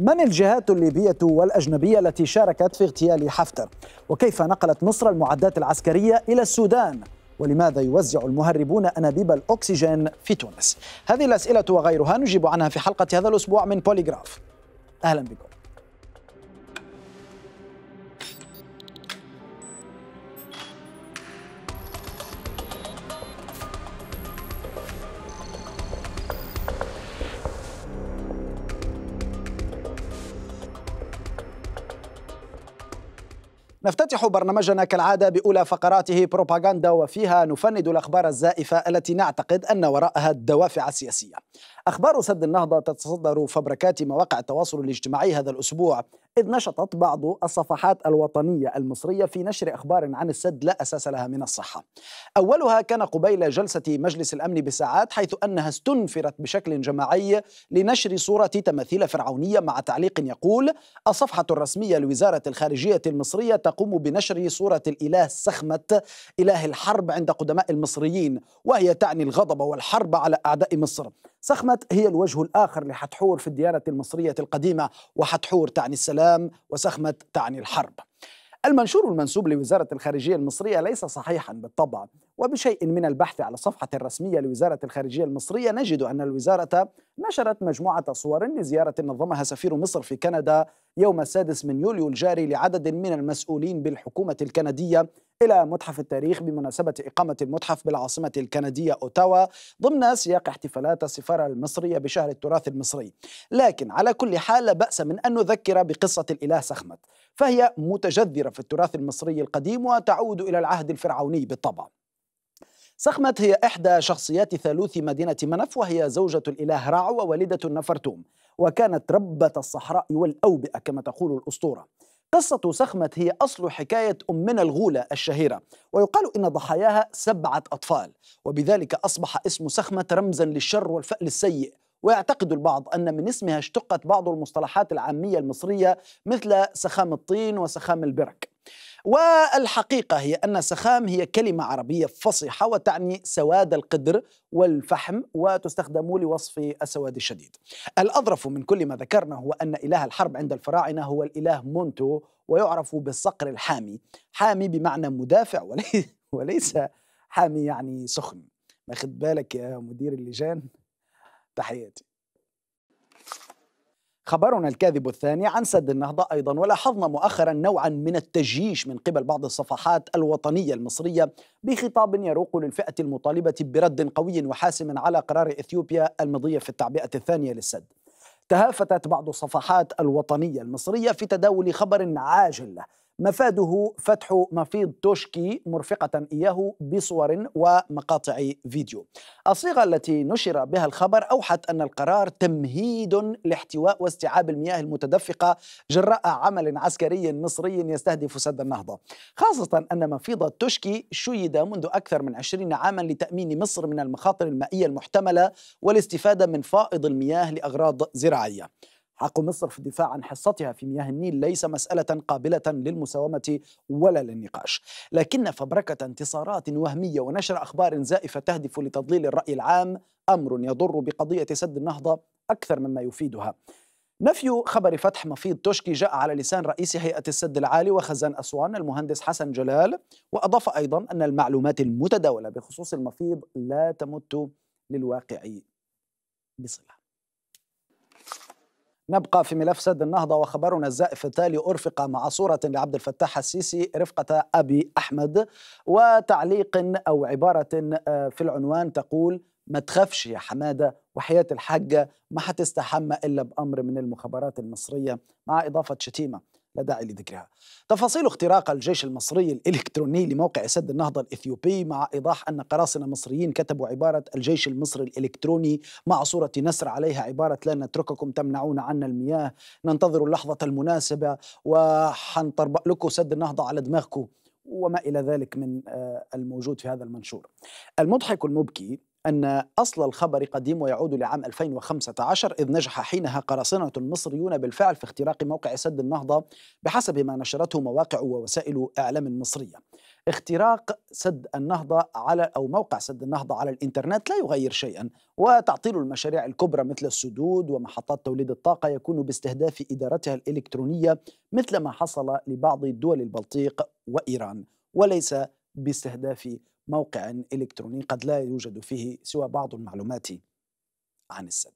من الجهات الليبية والأجنبية التي شاركت في اغتيال حفتر؟ وكيف نقلت مصر المعدات العسكرية إلى السودان؟ ولماذا يوزع المهربون أنابيب الأكسجين في تونس؟ هذه الأسئلة وغيرها نجيب عنها في حلقة هذا الأسبوع من بوليغراف أهلا بكم نفتتح برنامجنا كالعادة بأولى فقراته بروباغاندا وفيها نفند الأخبار الزائفة التي نعتقد أن وراءها الدوافع السياسية أخبار سد النهضة تتصدر فبركات مواقع التواصل الاجتماعي هذا الأسبوع إذ نشطت بعض الصفحات الوطنية المصرية في نشر أخبار عن السد لا أساس لها من الصحة أولها كان قبيل جلسة مجلس الأمن بساعات حيث أنها استنفرت بشكل جماعي لنشر صورة تماثيل فرعونية مع تعليق يقول الصفحة الرسمية لوزارة الخارجية المصرية تقوم بنشر صورة الإله سخمة إله الحرب عند قدماء المصريين وهي تعني الغضب والحرب على أعداء مصر سخمت هي الوجه الآخر لحتحور في الديانة المصرية القديمة وحتحور تعني السلام وسخمت تعني الحرب المنشور المنسوب لوزارة الخارجية المصرية ليس صحيحا بالطبع وبشيء من البحث على الصفحة الرسمية لوزارة الخارجية المصرية نجد أن الوزارة نشرت مجموعة صور لزيارة نظمها سفير مصر في كندا يوم السادس من يوليو الجاري لعدد من المسؤولين بالحكومة الكندية إلى متحف التاريخ بمناسبة إقامة المتحف بالعاصمة الكندية أوتاوا ضمن سياق احتفالات السفارة المصرية بشهر التراث المصري لكن على كل حال لا بأس من أن نذكر بقصة الإله سخمت فهي متجذرة في التراث المصري القديم وتعود إلى العهد الفرعوني بالطبع سخمت هي إحدى شخصيات ثالوث مدينة منف وهي زوجة الإله رع ووالدة النفرتوم وكانت ربة الصحراء والأوبئة كما تقول الأسطورة قصة سخمت هي أصل حكاية أمنا الغولة الشهيرة ويقال إن ضحاياها سبعة أطفال وبذلك أصبح اسم سخمت رمزا للشر والفأل السيء ويعتقد البعض أن من اسمها اشتقت بعض المصطلحات العامية المصرية مثل سخام الطين وسخام البرك والحقيقة هي أن سخام هي كلمة عربية فصيحة وتعني سواد القدر والفحم وتستخدم لوصف السواد الشديد الأظرف من كل ما ذكرنا هو أن إله الحرب عند الفراعنة هو الإله مونتو ويعرف بالصقر الحامي حامي بمعنى مدافع ولي وليس حامي يعني سخن ما بالك يا مدير اللجان تحياتي خبرنا الكاذب الثاني عن سد النهضة أيضا ولاحظنا مؤخرا نوعا من التجيش من قبل بعض الصفحات الوطنية المصرية بخطاب يروق للفئة المطالبة برد قوي وحاسم على قرار إثيوبيا المضية في التعبئة الثانية للسد تهافتت بعض الصفحات الوطنية المصرية في تداول خبر عاجل له مفاده فتح مفيض توشكي مرفقة إياه بصور ومقاطع فيديو الصيغة التي نشر بها الخبر أوحت أن القرار تمهيد لاحتواء واستيعاب المياه المتدفقة جراء عمل عسكري مصري يستهدف سد النهضة خاصة أن مفيض توشكي شيد منذ أكثر من 20 عاما لتأمين مصر من المخاطر المائية المحتملة والاستفادة من فائض المياه لأغراض زراعية حق مصر في الدفاع عن حصتها في مياه النيل ليس مسألة قابلة للمساومة ولا للنقاش لكن فبركة انتصارات وهمية ونشر أخبار زائفة تهدف لتضليل الرأي العام أمر يضر بقضية سد النهضة أكثر مما يفيدها نفي خبر فتح مفيد توشكي جاء على لسان رئيس هيئة السد العالي وخزان أسوان المهندس حسن جلال وأضاف أيضا أن المعلومات المتداولة بخصوص المفيض لا تمت للواقع بصلة نبقى في ملف سد النهضة وخبرنا الزائف التالي أرفق مع صورة لعبد الفتاح السيسي رفقة أبي أحمد وتعليق أو عبارة آه، في العنوان تقول ما تخافش يا حمادة وحياة الحاجة ما حتستحمى إلا بأمر من المخابرات المصرية مع إضافة شتيمة لا داعي لذكرها تفاصيل اختراق الجيش المصري الإلكتروني لموقع سد النهضة الإثيوبي مع إيضاح أن قراصنة مصريين كتبوا عبارة الجيش المصري الإلكتروني مع صورة نسر عليها عبارة لا نترككم تمنعون عنا المياه ننتظر اللحظة المناسبة وحنطربق لكم سد النهضة على دماغكم وما إلى ذلك من آه، الموجود في هذا المنشور المضحك المبكي أن أصل الخبر قديم ويعود لعام 2015 إذ نجح حينها قراصنة مصريون بالفعل في اختراق موقع سد النهضة بحسب ما نشرته مواقع ووسائل إعلام مصرية اختراق سد النهضة على أو موقع سد النهضة على الإنترنت لا يغير شيئا وتعطيل المشاريع الكبرى مثل السدود ومحطات توليد الطاقة يكون باستهداف إدارتها الإلكترونية مثل ما حصل لبعض دول البلطيق وإيران وليس باستهداف موقع إلكتروني قد لا يوجد فيه سوى بعض المعلومات عن السد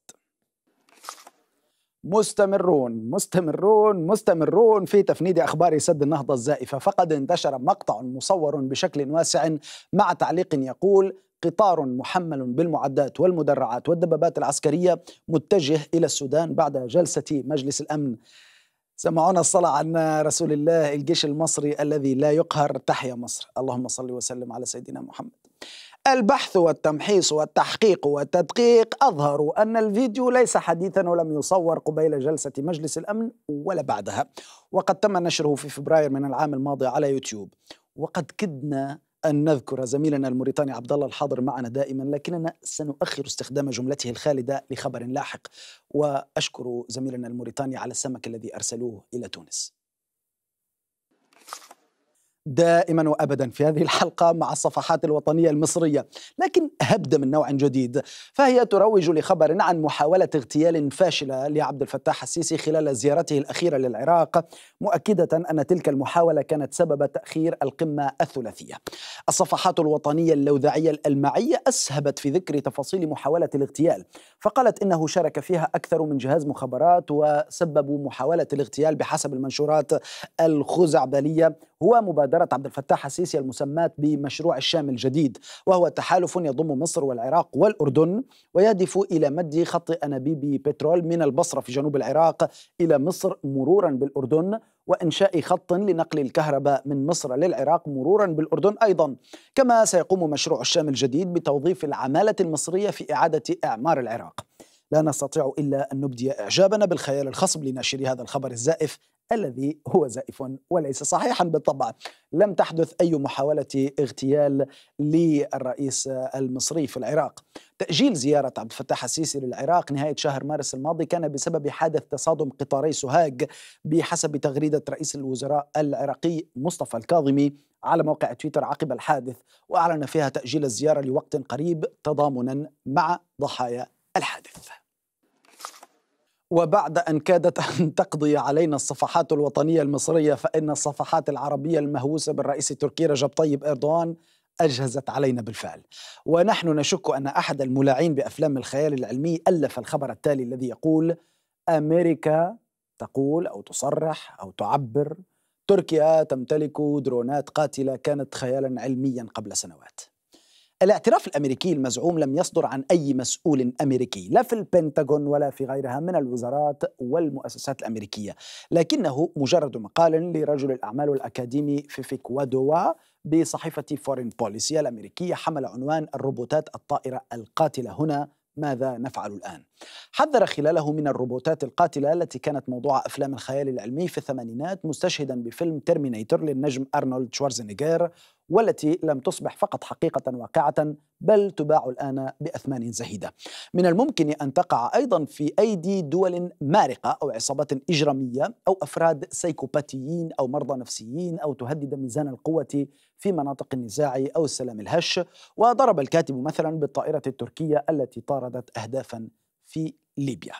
مستمرون مستمرون مستمرون في تفنيد اخبار سد النهضه الزائفه فقد انتشر مقطع مصور بشكل واسع مع تعليق يقول قطار محمل بالمعدات والمدرعات والدبابات العسكريه متجه الى السودان بعد جلسه مجلس الامن سمعونا الصلاة عن رسول الله الجيش المصري الذي لا يقهر تحيا مصر اللهم صل وسلم على سيدنا محمد البحث والتمحيص والتحقيق والتدقيق أظهروا أن الفيديو ليس حديثا ولم يصور قبيل جلسة مجلس الأمن ولا بعدها وقد تم نشره في فبراير من العام الماضي على يوتيوب وقد كدنا أن نذكر زميلنا الموريتاني عبد الله الحاضر معنا دائما لكننا سنؤخر استخدام جملته الخالدة لخبر لاحق وأشكر زميلنا الموريتاني على السمك الذي أرسلوه إلى تونس دائما وابدا في هذه الحلقه مع الصفحات الوطنيه المصريه، لكن هبده من نوع جديد، فهي تروج لخبر عن محاوله اغتيال فاشله لعبد الفتاح السيسي خلال زيارته الاخيره للعراق، مؤكده ان تلك المحاوله كانت سبب تاخير القمه الثلاثيه. الصفحات الوطنيه اللوذعيه الالمعيه اسهبت في ذكر تفاصيل محاوله الاغتيال، فقالت انه شارك فيها اكثر من جهاز مخابرات وسببوا محاوله الاغتيال بحسب المنشورات الخزعبليه هو مبادرة عبد الفتاح السيسي المسماة بمشروع الشام الجديد وهو تحالف يضم مصر والعراق والأردن ويهدف إلى مد خط أنابيب بترول من البصرة في جنوب العراق إلى مصر مرورا بالأردن وإنشاء خط لنقل الكهرباء من مصر للعراق مرورا بالأردن أيضا كما سيقوم مشروع الشام الجديد بتوظيف العمالة المصرية في إعادة إعمار العراق لا نستطيع إلا أن نبدي إعجابنا بالخيال الخصب لناشري هذا الخبر الزائف الذي هو زائف وليس صحيحا بالطبع لم تحدث أي محاولة اغتيال للرئيس المصري في العراق تأجيل زيارة عبد الفتاح السيسي للعراق نهاية شهر مارس الماضي كان بسبب حادث تصادم قطاري سوهاج بحسب تغريدة رئيس الوزراء العراقي مصطفى الكاظمي على موقع تويتر عقب الحادث وأعلن فيها تأجيل الزيارة لوقت قريب تضامنا مع ضحايا الحادث وبعد أن كادت أن تقضي علينا الصفحات الوطنية المصرية فإن الصفحات العربية المهووسة بالرئيس التركي رجب طيب إردوان أجهزت علينا بالفعل ونحن نشك أن أحد الملاعين بأفلام الخيال العلمي ألف الخبر التالي الذي يقول أمريكا تقول أو تصرح أو تعبر تركيا تمتلك درونات قاتلة كانت خيالا علميا قبل سنوات الاعتراف الامريكي المزعوم لم يصدر عن اي مسؤول امريكي لا في البنتاغون ولا في غيرها من الوزارات والمؤسسات الامريكيه، لكنه مجرد مقال لرجل الاعمال الاكاديمي فيفيك وادوا بصحيفه فورين بوليسي الامريكيه حمل عنوان الروبوتات الطائره القاتله هنا ماذا نفعل الآن؟ حذر خلاله من الروبوتات القاتلة التي كانت موضوع أفلام الخيال العلمي في الثمانينات مستشهدا بفيلم ترمينيتر للنجم أرنولد شوارزنيجر والتي لم تصبح فقط حقيقة واقعة بل تباع الآن بأثمان زهيدة من الممكن أن تقع أيضا في أيدي دول مارقة أو عصابات إجرامية أو أفراد سيكوباتيين أو مرضى نفسيين أو تهدد ميزان القوة في مناطق النزاع أو السلام الهش وضرب الكاتب مثلا بالطائرة التركية التي طاردت أهدافا في ليبيا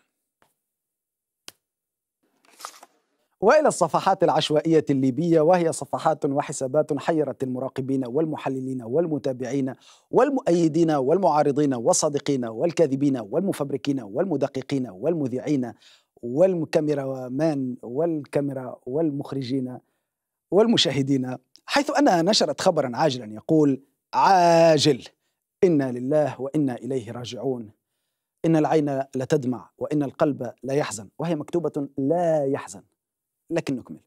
والى الصفحات العشوائيه الليبيه وهي صفحات وحسابات حيرت المراقبين والمحللين والمتابعين والمؤيدين والمعارضين والصادقين والكاذبين والمفبركين والمدققين والمذيعين والكاميرامان والكاميرا والمخرجين والمشاهدين حيث انها نشرت خبرا عاجلا يقول عاجل انا لله وانا اليه راجعون ان العين لتدمع وان القلب لا يحزن وهي مكتوبه لا يحزن لكن نكمل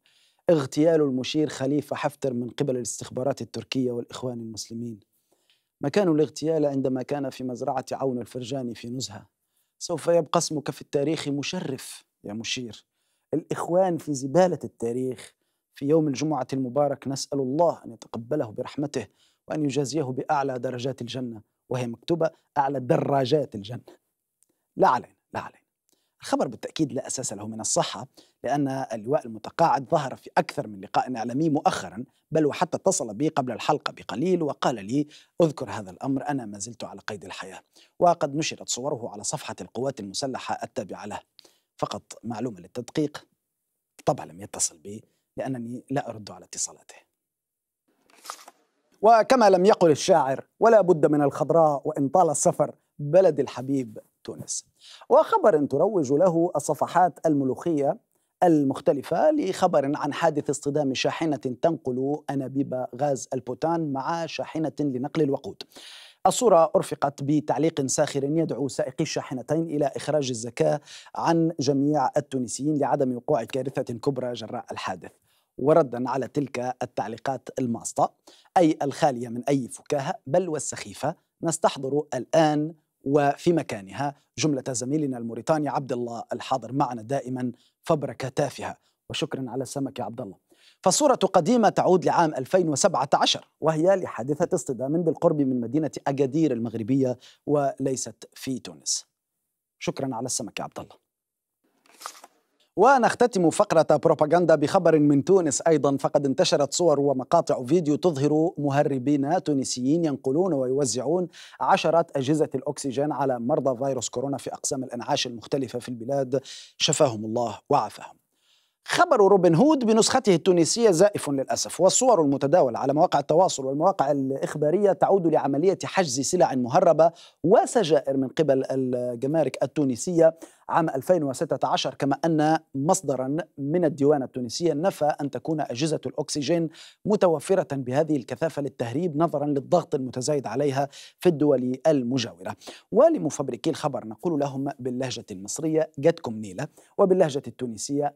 اغتيال المشير خليفة حفتر من قبل الاستخبارات التركية والإخوان المسلمين مكان الاغتيال عندما كان في مزرعة عون الفرجاني في نزهة سوف يبقى اسمك في التاريخ مشرف يا مشير الإخوان في زبالة التاريخ في يوم الجمعة المبارك نسأل الله أن يتقبله برحمته وأن يجازيه بأعلى درجات الجنة وهي مكتوبة أعلى دراجات الجنة لا علينا لا علينا الخبر بالتأكيد لا أساس له من الصحة لأن اللواء المتقاعد ظهر في أكثر من لقاء إعلامي مؤخرا بل وحتى اتصل بي قبل الحلقة بقليل وقال لي أذكر هذا الأمر أنا ما زلت على قيد الحياة وقد نشرت صوره على صفحة القوات المسلحة التابعة له فقط معلومة للتدقيق طبعا لم يتصل بي لأنني لا أرد على اتصالاته وكما لم يقل الشاعر ولا بد من الخضراء وإن طال السفر بلد الحبيب تونس وخبر تروج له الصفحات الملوخية المختلفة لخبر عن حادث اصطدام شاحنة تنقل أنابيب غاز البوتان مع شاحنة لنقل الوقود الصورة أرفقت بتعليق ساخر يدعو سائقي الشاحنتين إلى إخراج الزكاة عن جميع التونسيين لعدم وقوع كارثة كبرى جراء الحادث وردا على تلك التعليقات الماسطة أي الخالية من أي فكاهة بل والسخيفة نستحضر الآن وفي مكانها جملة زميلنا الموريتاني عبد الله الحاضر معنا دائما فبركة تافهة وشكرا على السمك يا عبد الله فصورة قديمة تعود لعام 2017 وهي لحادثة اصطدام بالقرب من مدينة أجادير المغربية وليست في تونس شكرا على السمك يا عبد الله ونختتم فقرة بروباغندا بخبر من تونس أيضا فقد انتشرت صور ومقاطع فيديو تظهر مهربين تونسيين ينقلون ويوزعون عشرات أجهزة الأكسجين على مرضى فيروس كورونا في أقسام الأنعاش المختلفة في البلاد شفاهم الله وعافاهم خبر روبن هود بنسخته التونسية زائف للأسف والصور المتداولة على مواقع التواصل والمواقع الإخبارية تعود لعملية حجز سلع مهربة وسجائر من قبل الجمارك التونسية عام 2016 كما أن مصدرا من الديوان التونسية نفى أن تكون أجهزة الأكسجين متوفرة بهذه الكثافة للتهريب نظرا للضغط المتزايد عليها في الدول المجاورة ولمفبركي الخبر نقول لهم باللهجة المصرية جاتكم نيلة وباللهجة التونسية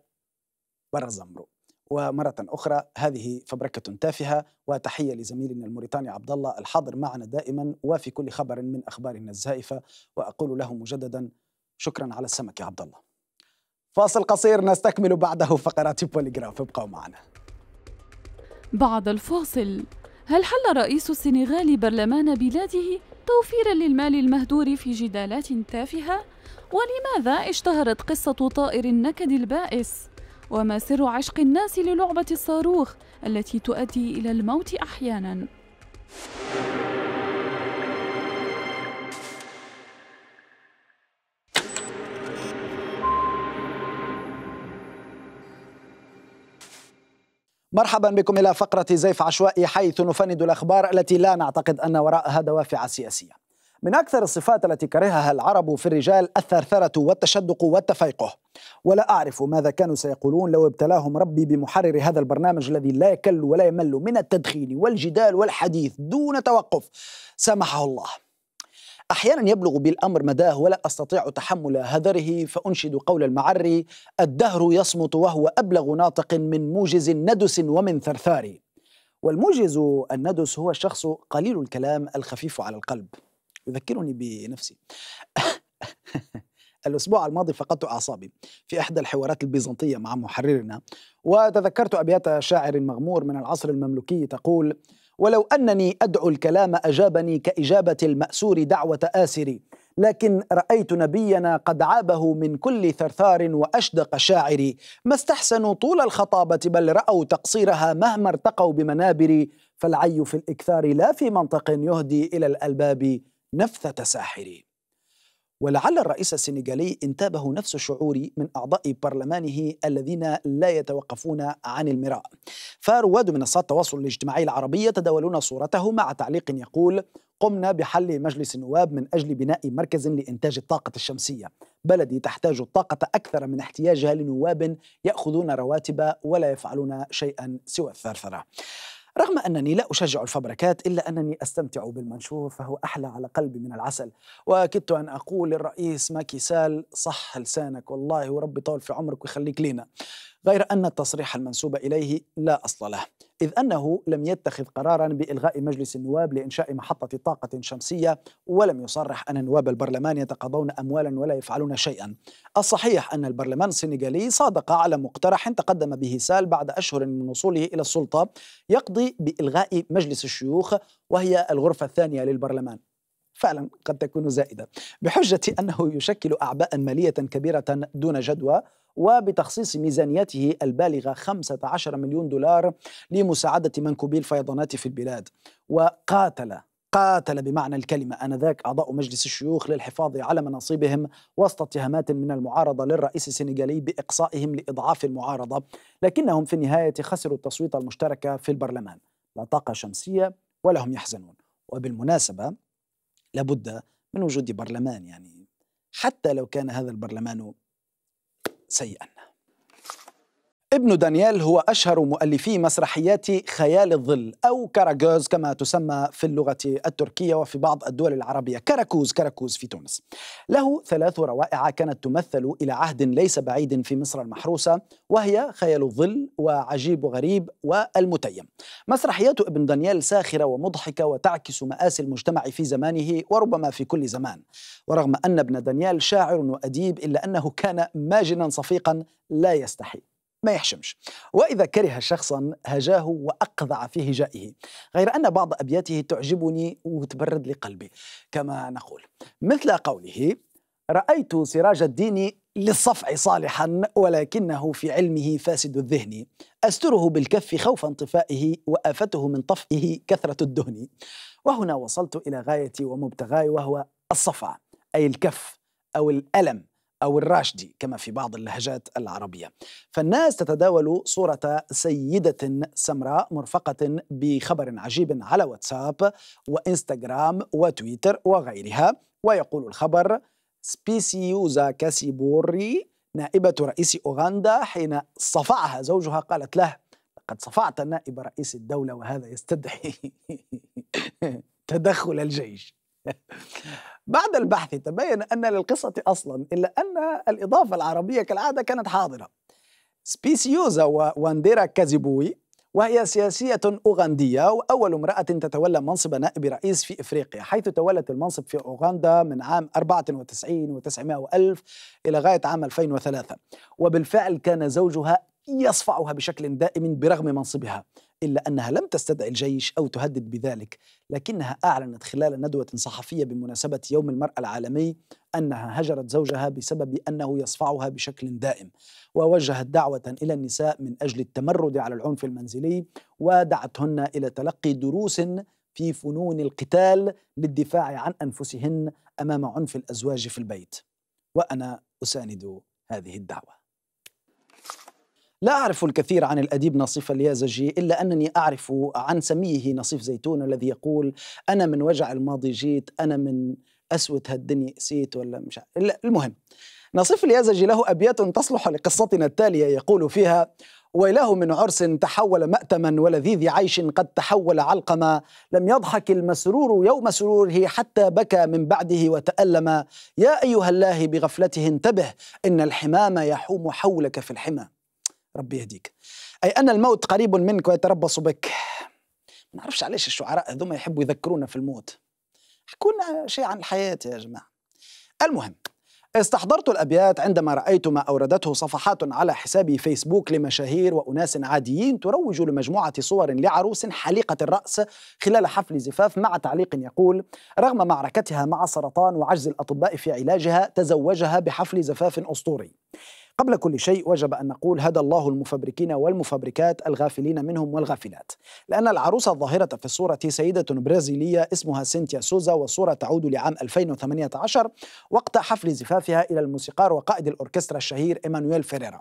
برغ زمرو ومرة أخرى هذه فبركة تافهة وتحية لزميلنا الموريتاني عبد الله الحاضر معنا دائما وفي كل خبر من أخبارنا الزائفة وأقول له مجددا شكرا على السمك يا عبد الله فاصل قصير نستكمل بعده فقرات بوليغراف ابقوا معنا بعد الفاصل هل حل رئيس السنغال برلمان بلاده توفيرا للمال المهدور في جدالات تافهة؟ ولماذا اشتهرت قصة طائر النكد البائس؟ وما سر عشق الناس للعبة الصاروخ التي تؤدي إلى الموت أحيانا مرحبا بكم الى فقره زيف عشوائي حيث نفند الاخبار التي لا نعتقد ان وراءها دوافع سياسيه من أكثر الصفات التي كرهها العرب في الرجال الثرثرة والتشدق والتفيقه ولا أعرف ماذا كانوا سيقولون لو ابتلاهم ربي بمحرر هذا البرنامج الذي لا يكل ولا يمل من التدخين والجدال والحديث دون توقف سامحه الله أحيانا يبلغ بالأمر مداه ولا أستطيع تحمل هذره فأنشد قول المعري الدهر يصمت وهو أبلغ ناطق من موجز ندس ومن ثرثار والموجز الندس هو الشخص قليل الكلام الخفيف على القلب يذكرني بنفسي الأسبوع الماضي فقدت أعصابي في إحدى الحوارات البيزنطية مع محررنا وتذكرت أبيات شاعر مغمور من العصر المملوكي تقول ولو أنني أدعو الكلام أجابني كإجابة المأسور دعوة آسري لكن رأيت نبينا قد عابه من كل ثرثار وأشدق شاعري ما استحسنوا طول الخطابة بل رأوا تقصيرها مهما ارتقوا بمنابري فالعي في الإكثار لا في منطق يهدي إلى الألباب نفثة ساحري ولعل الرئيس السنغالي انتابه نفس الشعور من أعضاء برلمانه الذين لا يتوقفون عن المراء فرواد منصات التواصل الاجتماعي العربية يتداولون صورته مع تعليق يقول قمنا بحل مجلس النواب من أجل بناء مركز لإنتاج الطاقة الشمسية بلدي تحتاج الطاقة أكثر من احتياجها لنواب يأخذون رواتب ولا يفعلون شيئا سوى الثرثرة رغم أنني لا أشجع الفبركات إلا أنني أستمتع بالمنشور فهو أحلى على قلبي من العسل وكدت أن أقول للرئيس ماكي سال صح لسانك والله وربي طول في عمرك ويخليك لينا غير أن التصريح المنسوب إليه لا أصل له إذ أنه لم يتخذ قرارا بإلغاء مجلس النواب لإنشاء محطة طاقة شمسية ولم يصرح أن نواب البرلمان يتقاضون أموالا ولا يفعلون شيئا الصحيح أن البرلمان السنغالي صادق على مقترح تقدم به سال بعد أشهر من وصوله إلى السلطة يقضي بإلغاء مجلس الشيوخ وهي الغرفة الثانية للبرلمان فعلا قد تكون زائدة بحجة أنه يشكل أعباء مالية كبيرة دون جدوى وبتخصيص ميزانيته البالغة 15 مليون دولار لمساعدة منكوبي الفيضانات في البلاد وقاتل قاتل بمعنى الكلمة آنذاك أعضاء مجلس الشيوخ للحفاظ على مناصبهم وسط اتهامات من المعارضة للرئيس السنغالي بإقصائهم لإضعاف المعارضة لكنهم في النهاية خسروا التصويت المشترك في البرلمان لا طاقة شمسية ولا هم يحزنون وبالمناسبة لابد من وجود برلمان يعني حتى لو كان هذا البرلمان سيئا ابن دانيال هو أشهر مؤلفي مسرحيات خيال الظل أو كاراجوز كما تسمى في اللغة التركية وفي بعض الدول العربية كاراكوز كاراكوز في تونس له ثلاث روائع كانت تمثل إلى عهد ليس بعيد في مصر المحروسة وهي خيال الظل وعجيب وغريب والمتيم مسرحيات ابن دانيال ساخرة ومضحكة وتعكس مآسي المجتمع في زمانه وربما في كل زمان ورغم أن ابن دانيال شاعر وأديب إلا أنه كان ماجنا صفيقا لا يستحي ما يحشمش وإذا كره شخصا هجاه وأقذع في هجائه غير أن بعض أبياته تعجبني وتبرد لقلبي كما نقول مثل قوله رأيت سراج الدين للصفع صالحا ولكنه في علمه فاسد الذهن أستره بالكف خوف انطفائه وآفته من طفئه كثرة الدهن وهنا وصلت إلى غايتي ومبتغاي وهو الصفع أي الكف أو الألم أو الراشدي كما في بعض اللهجات العربية فالناس تتداول صورة سيدة سمراء مرفقة بخبر عجيب على واتساب وإنستغرام وتويتر وغيرها ويقول الخبر سبيسيوزا كاسيبوري نائبة رئيس أوغندا حين صفعها زوجها قالت له لقد صفعت نائب رئيس الدولة وهذا يستدعي تدخل الجيش بعد البحث تبين أن للقصة أصلا إلا أن الإضافة العربية كالعادة كانت حاضرة سبيسيوزا وانديرا كازيبوي وهي سياسية أوغندية وأول امرأة تتولى منصب نائب رئيس في إفريقيا حيث تولت المنصب في أوغندا من عام 94 و900 ألف إلى غاية عام 2003 وبالفعل كان زوجها يصفعها بشكل دائم برغم منصبها إلا أنها لم تستدعي الجيش أو تهدد بذلك لكنها أعلنت خلال ندوة صحفية بمناسبة يوم المرأة العالمي أنها هجرت زوجها بسبب أنه يصفعها بشكل دائم ووجهت دعوة إلى النساء من أجل التمرد على العنف المنزلي ودعتهن إلى تلقي دروس في فنون القتال للدفاع عن أنفسهن أمام عنف الأزواج في البيت وأنا أساند هذه الدعوة لا أعرف الكثير عن الأديب نصيف اليازجي إلا أنني أعرف عن سميه نصيف زيتون الذي يقول أنا من وجع الماضي جيت أنا من أسوة هالدنيا سيت ولا مش المهم نصيف اليازجي له أبيات تصلح لقصتنا التالية يقول فيها ويلاه من عرس تحول مأتما ولذيذ عيش قد تحول علقما لم يضحك المسرور يوم سروره حتى بكى من بعده وتألم يا أيها الله بغفلته انتبه إن الحمام يحوم حولك في الحمى ربي يهديك أي أن الموت قريب منك ويتربص بك ما نعرفش علاش الشعراء هذوما يحبوا يذكرونا في الموت حكونا شيء عن الحياة يا جماعة المهم استحضرت الأبيات عندما رأيت ما أوردته صفحات على حسابي فيسبوك لمشاهير وأناس عاديين تروج لمجموعة صور لعروس حليقة الرأس خلال حفل زفاف مع تعليق يقول رغم معركتها مع سرطان وعجز الأطباء في علاجها تزوجها بحفل زفاف أسطوري قبل كل شيء وجب أن نقول هدى الله المفبركين والمفبركات الغافلين منهم والغافلات لأن العروسة الظاهرة في الصورة سيدة برازيلية اسمها سينتيا سوزا والصورة تعود لعام 2018 وقت حفل زفافها إلى الموسيقار وقائد الأوركسترا الشهير إيمانويل فيريرا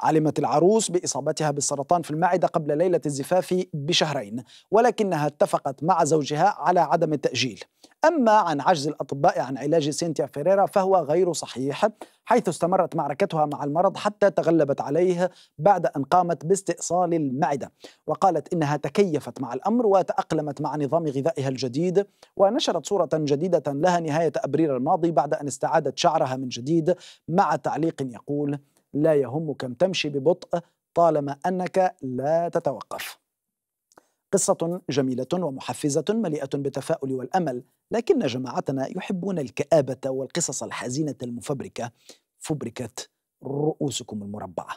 علمت العروس بإصابتها بالسرطان في المعدة قبل ليلة الزفاف بشهرين ولكنها اتفقت مع زوجها على عدم التأجيل أما عن عجز الأطباء عن علاج سينتيا فيريرا فهو غير صحيح حيث استمرت معركتها مع المرض حتى تغلبت عليه بعد أن قامت باستئصال المعدة وقالت إنها تكيفت مع الأمر وتأقلمت مع نظام غذائها الجديد ونشرت صورة جديدة لها نهاية أبريل الماضي بعد أن استعادت شعرها من جديد مع تعليق يقول لا يهم كم تمشي ببطء طالما أنك لا تتوقف قصة جميلة ومحفزة مليئة بالتفاؤل والأمل لكن جماعتنا يحبون الكآبة والقصص الحزينة المفبركة فبركت رؤوسكم المربعة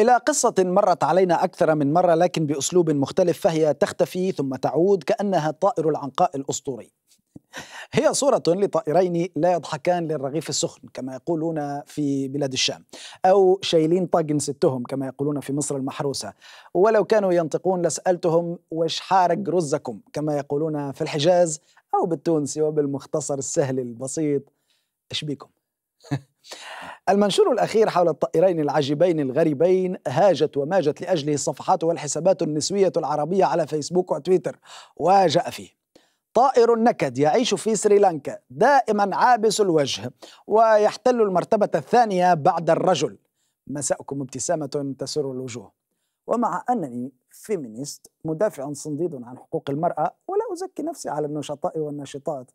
إلى قصة مرت علينا أكثر من مرة لكن بأسلوب مختلف فهي تختفي ثم تعود كأنها طائر العنقاء الأسطوري هي صورة لطائرين لا يضحكان للرغيف السخن كما يقولون في بلاد الشام أو شايلين طاجن ستهم كما يقولون في مصر المحروسة ولو كانوا ينطقون لسألتهم وش حارق رزكم كما يقولون في الحجاز أو بالتونسي وبالمختصر السهل البسيط إيش بيكم المنشور الأخير حول الطائرين العجبين الغريبين هاجت وماجت لأجله الصفحات والحسابات النسوية العربية على فيسبوك وتويتر وجاء فيه طائر النكد يعيش في سريلانكا دائما عابس الوجه ويحتل المرتبة الثانية بعد الرجل مساءكم ابتسامة تسر الوجوه ومع أنني فيمينيست مدافع صنديد عن حقوق المرأة ولا أزكي نفسي على النشطاء والناشطات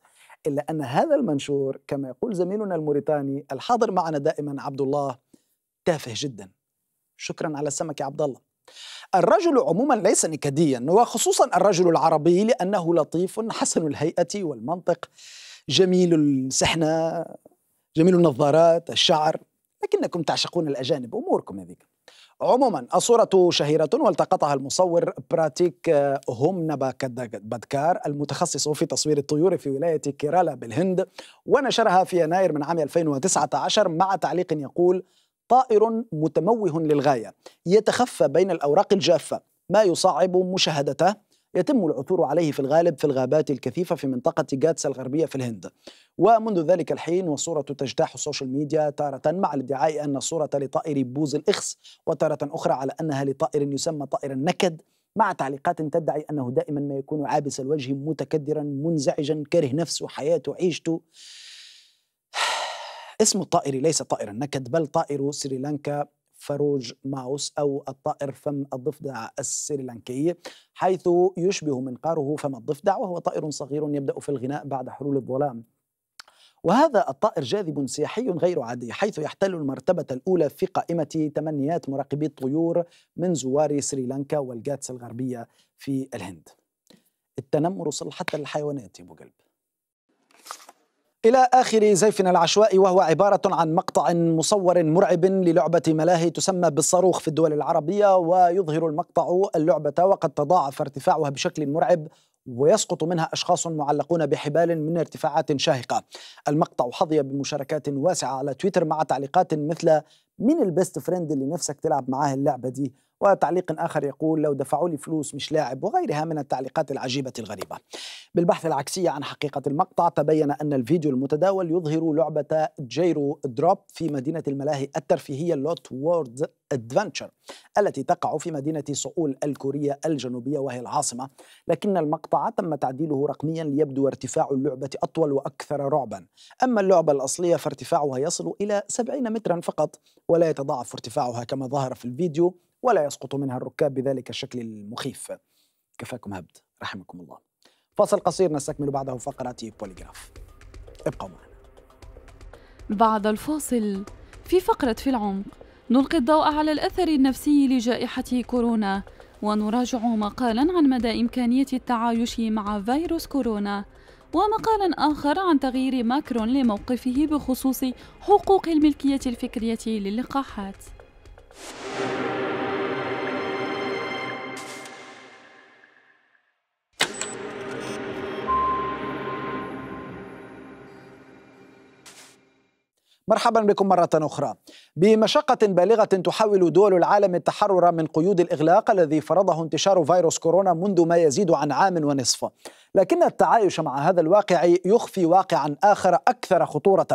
إلا أن هذا المنشور كما يقول زميلنا الموريتاني الحاضر معنا دائما عبد الله تافه جدا شكرا على السمك يا عبد الله الرجل عموما ليس نكديا وخصوصا الرجل العربي لأنه لطيف حسن الهيئة والمنطق جميل السحنة جميل النظارات الشعر لكنكم تعشقون الأجانب أموركم هذيك عموما الصورة شهيرة والتقطها المصور براتيك آه، نبا بدكار المتخصص في تصوير الطيور في ولاية كيرالا بالهند ونشرها في يناير من عام 2019 مع تعليق يقول طائر متموه للغاية يتخفى بين الأوراق الجافة ما يصعب مشاهدته يتم العثور عليه في الغالب في الغابات الكثيفة في منطقة جاتسا الغربية في الهند ومنذ ذلك الحين وصورة تجتاح السوشيال ميديا تارة مع الادعاء أن الصورة لطائر بوز الإخس وتارة أخرى على أنها لطائر يسمى طائر النكد مع تعليقات تدعي أنه دائما ما يكون عابس الوجه متكدرا منزعجا كاره نفسه حياته عيشته اسم الطائر ليس طائر النكد بل طائر سريلانكا فروج ماوس أو الطائر فم الضفدع السريلانكي حيث يشبه منقاره فم الضفدع وهو طائر صغير يبدأ في الغناء بعد حلول الظلام وهذا الطائر جاذب سياحي غير عادي حيث يحتل المرتبة الأولى في قائمة تمنيات مراقبي الطيور من زوار سريلانكا والجاتس الغربية في الهند التنمر صلحة الحيوانات يا أبو قلب إلى آخر زيفنا العشوائي وهو عبارة عن مقطع مصور مرعب للعبة ملاهي تسمى بالصاروخ في الدول العربية ويظهر المقطع اللعبة وقد تضاعف ارتفاعها بشكل مرعب ويسقط منها أشخاص معلقون بحبال من ارتفاعات شاهقة المقطع حظي بمشاركات واسعة على تويتر مع تعليقات مثل من البيست فريند اللي نفسك تلعب معاه اللعبة دي وتعليق آخر يقول لو دفعوا لي فلوس مش لاعب وغيرها من التعليقات العجيبة الغريبة بالبحث العكسي عن حقيقة المقطع تبين أن الفيديو المتداول يظهر لعبة جيرو دروب في مدينة الملاهي الترفيهية لوت وورد ادفنتشر التي تقع في مدينة سؤول الكورية الجنوبية وهي العاصمة لكن المقطع تم تعديله رقميا ليبدو ارتفاع اللعبة أطول وأكثر رعبا أما اللعبة الأصلية فارتفاعها يصل إلى 70 مترا فقط ولا يتضاعف ارتفاعها كما ظهر في الفيديو ولا يسقط منها الركاب بذلك الشكل المخيف كفاكم هبد رحمكم الله فاصل قصير نستكمل بعده فقرات بوليغراف ابقوا معنا بعد الفاصل في فقرة في العمق نلقي الضوء على الأثر النفسي لجائحة كورونا ونراجع مقالا عن مدى إمكانية التعايش مع فيروس كورونا ومقالا آخر عن تغيير ماكرون لموقفه بخصوص حقوق الملكية الفكرية للقاحات مرحبا بكم مرة أخرى بمشقة بالغة تحاول دول العالم التحرر من قيود الإغلاق الذي فرضه انتشار فيروس كورونا منذ ما يزيد عن عام ونصف لكن التعايش مع هذا الواقع يخفي واقعا آخر أكثر خطورة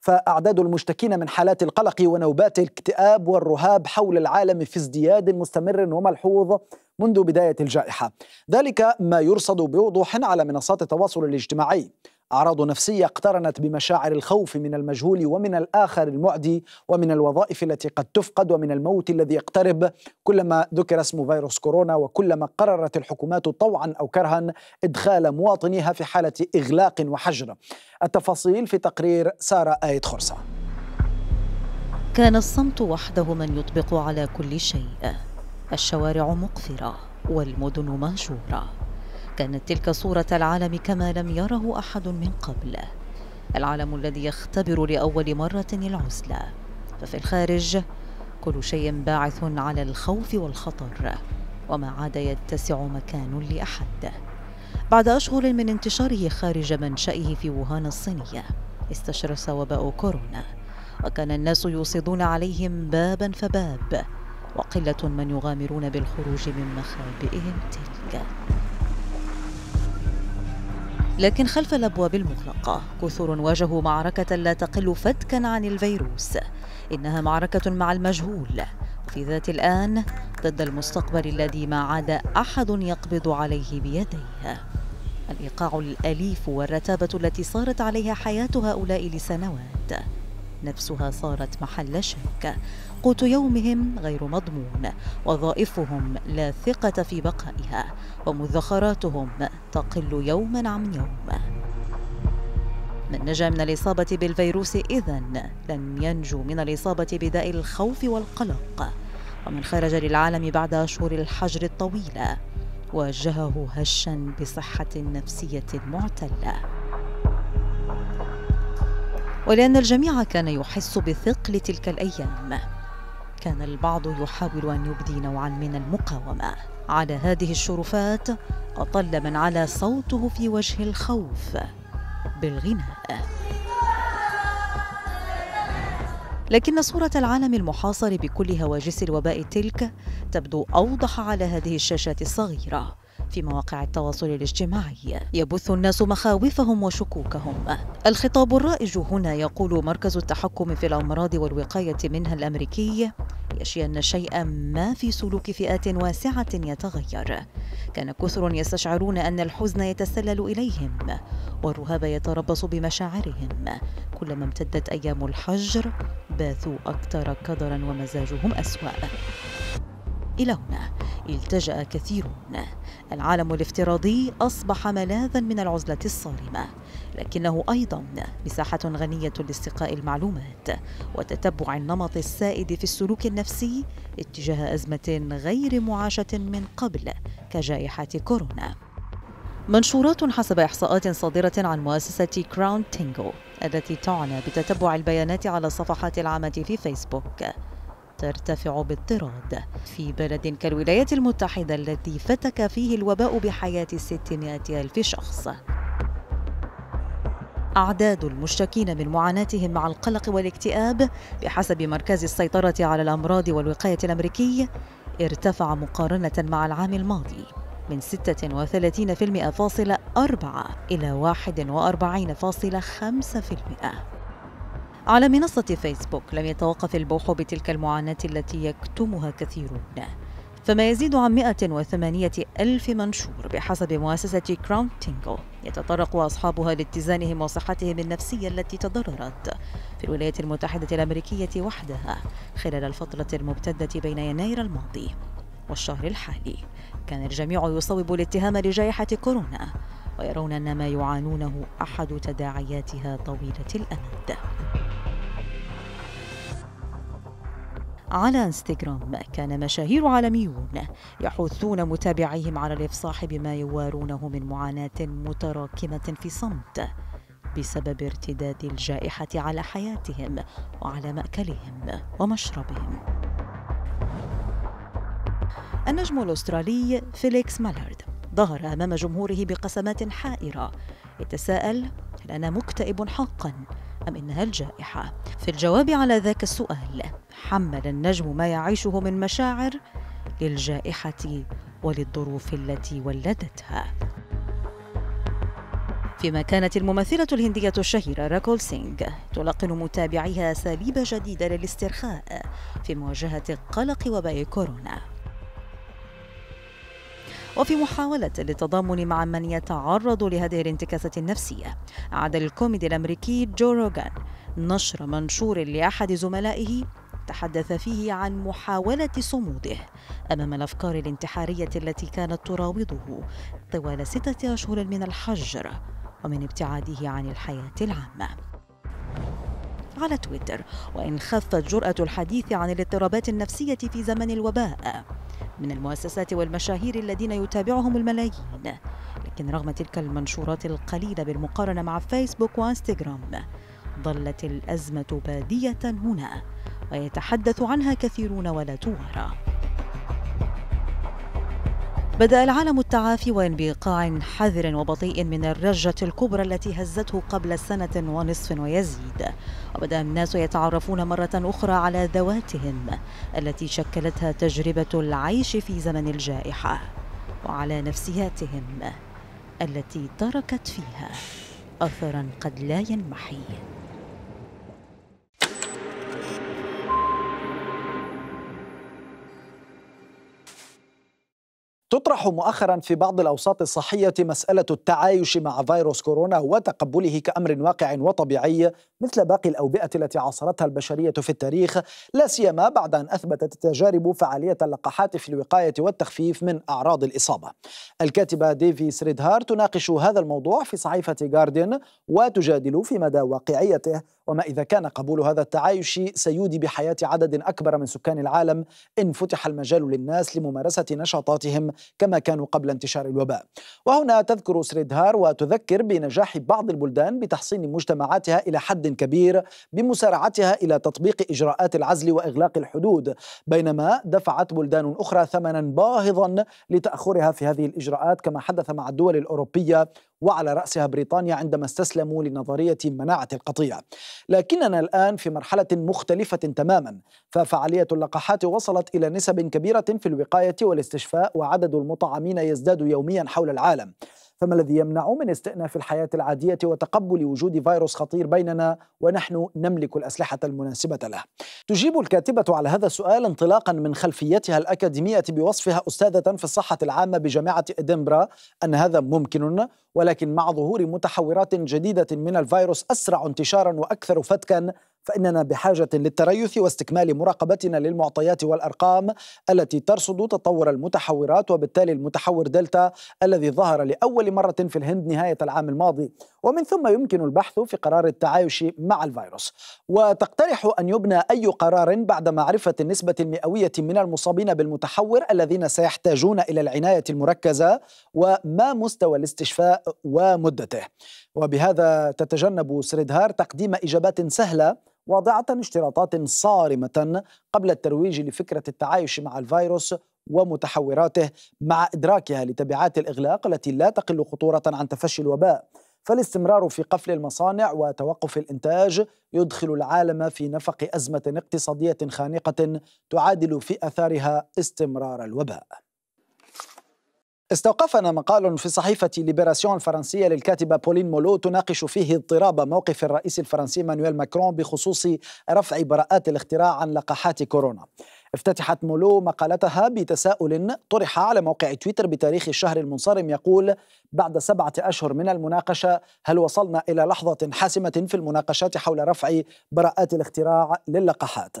فأعداد المشتكين من حالات القلق ونوبات الاكتئاب والرهاب حول العالم في ازدياد مستمر وملحوظ منذ بداية الجائحة ذلك ما يرصد بوضوح على منصات التواصل الاجتماعي أعراض نفسية اقترنت بمشاعر الخوف من المجهول ومن الآخر المعدي ومن الوظائف التي قد تفقد ومن الموت الذي يقترب كلما ذكر اسم فيروس كورونا وكلما قررت الحكومات طوعا أو كرها إدخال مواطنيها في حالة إغلاق وحجر التفاصيل في تقرير سارة آية خرصة كان الصمت وحده من يطبق على كل شيء الشوارع مقفرة والمدن مهجورة كانت تلك صورة العالم كما لم يره أحد من قبل العالم الذي يختبر لأول مرة العزلة ففي الخارج كل شيء باعث على الخوف والخطر وما عاد يتسع مكان لأحد بعد أشهر من انتشاره خارج منشئه في ووهان الصينية استشرس وباء كورونا وكان الناس يوصدون عليهم بابا فباب وقلة من يغامرون بالخروج من مخابئهم تلك لكن خلف الابواب المغلقه كثر واجهوا معركه لا تقل فتكا عن الفيروس انها معركه مع المجهول في ذات الان ضد المستقبل الذي ما عاد احد يقبض عليه بيديه الايقاع الاليف والرتابه التي صارت عليها حياه هؤلاء لسنوات نفسها صارت محل شك قوت يومهم غير مضمون وظائفهم لا ثقة في بقائها ومدخراتهم تقل يوما عن يوم من نجا من الإصابة بالفيروس إذا لن ينجو من الإصابة بداء الخوف والقلق ومن خرج للعالم بعد أشهر الحجر الطويلة واجهه هشا بصحة نفسية معتلة ولأن الجميع كان يحس بثقل تلك الأيام كان البعض يحاول أن يبدي نوعا من المقاومة على هذه الشرفات أطل من علا صوته في وجه الخوف بالغناء لكن صورة العالم المحاصر بكل هواجس الوباء تلك تبدو أوضح على هذه الشاشات الصغيرة في مواقع التواصل الاجتماعي يبث الناس مخاوفهم وشكوكهم الخطاب الرائج هنا يقول مركز التحكم في الأمراض والوقاية منها الأمريكي يشي أن شيئا ما في سلوك فئات واسعة يتغير كان كثر يستشعرون أن الحزن يتسلل إليهم والرهاب يتربص بمشاعرهم كلما امتدت أيام الحجر باثوا أكثر كدرا ومزاجهم أسوأ إلى هنا التجأ كثيرون العالم الافتراضي أصبح ملاذا من العزلة الصارمة لكنه أيضا مساحة غنية لاستقاء المعلومات وتتبع النمط السائد في السلوك النفسي اتجاه أزمة غير معاشة من قبل كجائحة كورونا منشورات حسب إحصاءات صادرة عن مؤسسة كراون تينجو التي تعنى بتتبع البيانات على الصفحات العامة في فيسبوك ترتفع باضطراد في بلد كالولايات المتحدة التي فتك فيه الوباء بحياة 600 ألف شخص أعداد المشتكين من معاناتهم مع القلق والاكتئاب بحسب مركز السيطرة على الأمراض والوقاية الأمريكي ارتفع مقارنة مع العام الماضي من 36.4% إلى 41.5% على منصة فيسبوك لم يتوقف البوح بتلك المعاناة التي يكتمها كثيرون فما يزيد عن 108 ألف منشور بحسب مؤسسة كراون تينجو يتطرق أصحابها لاتزانهم وصحتهم النفسية التي تضررت في الولايات المتحدة الأمريكية وحدها خلال الفترة الممتدة بين يناير الماضي والشهر الحالي كان الجميع يصوب الاتهام لجائحة كورونا ويرون أن ما يعانونه أحد تداعياتها طويلة الأمد على انستغرام كان مشاهير عالميون يحثون متابعيهم على الافصاح بما يوارونه من معاناه متراكمه في صمت بسبب ارتداد الجائحه على حياتهم وعلى ماكلهم ومشربهم النجم الاسترالي فيليكس مالارد ظهر أمام جمهوره بقسمات حائرة يتساءل هل أنا مكتئب حقا أم إنها الجائحة؟ في الجواب على ذاك السؤال حمل النجم ما يعيشه من مشاعر للجائحة وللظروف التي ولدتها فيما كانت الممثلة الهندية الشهيرة راكول سينغ تلقن متابعيها أساليب جديدة للاسترخاء في مواجهة القلق وباء كورونا وفي محاولة للتضامن مع من يتعرض لهذه الانتكاسة النفسية أعاد الكوميدي الأمريكي جو روغان نشر منشور لأحد زملائه تحدث فيه عن محاولة صموده أمام الأفكار الانتحارية التي كانت تراوده طوال ستة أشهر من الحجر ومن ابتعاده عن الحياة العامة على تويتر وإن خفت جرأة الحديث عن الاضطرابات النفسية في زمن الوباء من المؤسسات والمشاهير الذين يتابعهم الملايين لكن رغم تلك المنشورات القليلة بالمقارنة مع فيسبوك وانستغرام ظلت الأزمة بادية هنا ويتحدث عنها كثيرون ولا توارى بدأ العالم التعافي وإن بإيقاع حذر وبطيء من الرجة الكبرى التي هزته قبل سنة ونصف ويزيد وبدأ الناس يتعرفون مرة أخرى على ذواتهم التي شكلتها تجربة العيش في زمن الجائحة وعلى نفسياتهم التي تركت فيها أثرا قد لا ينمحي تطرح مؤخرا في بعض الاوساط الصحيه مساله التعايش مع فيروس كورونا وتقبله كامر واقع وطبيعي مثل باقي الاوبئه التي عاصرتها البشريه في التاريخ لا سيما بعد ان اثبتت التجارب فعاليه اللقاحات في الوقايه والتخفيف من اعراض الاصابه. الكاتبه ديفي سريدهار تناقش هذا الموضوع في صحيفه جاردن وتجادل في مدى واقعيته وما اذا كان قبول هذا التعايش سيودي بحياه عدد اكبر من سكان العالم ان فتح المجال للناس لممارسه نشاطاتهم كما كانوا قبل انتشار الوباء وهنا تذكر سريدهار وتذكر بنجاح بعض البلدان بتحصين مجتمعاتها إلى حد كبير بمسارعتها إلى تطبيق إجراءات العزل وإغلاق الحدود بينما دفعت بلدان أخرى ثمنا باهظا لتأخرها في هذه الإجراءات كما حدث مع الدول الأوروبية وعلى رأسها بريطانيا عندما استسلموا لنظرية مناعة القطيع لكننا الآن في مرحلة مختلفة تماما ففعالية اللقاحات وصلت إلى نسب كبيرة في الوقاية والاستشفاء وعدد المطعمين يزداد يوميا حول العالم فما الذي يمنع من استئناف الحياة العادية وتقبل وجود فيروس خطير بيننا ونحن نملك الأسلحة المناسبة له تجيب الكاتبة على هذا السؤال انطلاقا من خلفيتها الأكاديمية بوصفها أستاذة في الصحة العامة بجامعة إدنبرا أن هذا ممكن ولكن مع ظهور متحورات جديدة من الفيروس أسرع انتشارا وأكثر فتكا فإننا بحاجة للتريث واستكمال مراقبتنا للمعطيات والأرقام التي ترصد تطور المتحورات وبالتالي المتحور دلتا الذي ظهر لأول مرة في الهند نهاية العام الماضي ومن ثم يمكن البحث في قرار التعايش مع الفيروس وتقترح أن يبنى أي قرار بعد معرفة النسبة المئوية من المصابين بالمتحور الذين سيحتاجون إلى العناية المركزة وما مستوى الاستشفاء ومدته وبهذا تتجنب سريدهار تقديم إجابات سهلة واضعة اشتراطات صارمة قبل الترويج لفكرة التعايش مع الفيروس ومتحوراته مع إدراكها لتبعات الإغلاق التي لا تقل خطورة عن تفشي الوباء فالاستمرار في قفل المصانع وتوقف الانتاج يدخل العالم في نفق ازمه اقتصاديه خانقه تعادل في اثارها استمرار الوباء استوقفنا مقال في صحيفة ليبراسيون الفرنسية للكاتبة بولين مولو تناقش فيه اضطراب موقف الرئيس الفرنسي مانويل ماكرون بخصوص رفع براءات الاختراع عن لقاحات كورونا افتتحت مولو مقالتها بتساؤل طرح على موقع تويتر بتاريخ الشهر المنصرم يقول بعد سبعة أشهر من المناقشة هل وصلنا إلى لحظة حاسمة في المناقشات حول رفع براءات الاختراع للقاحات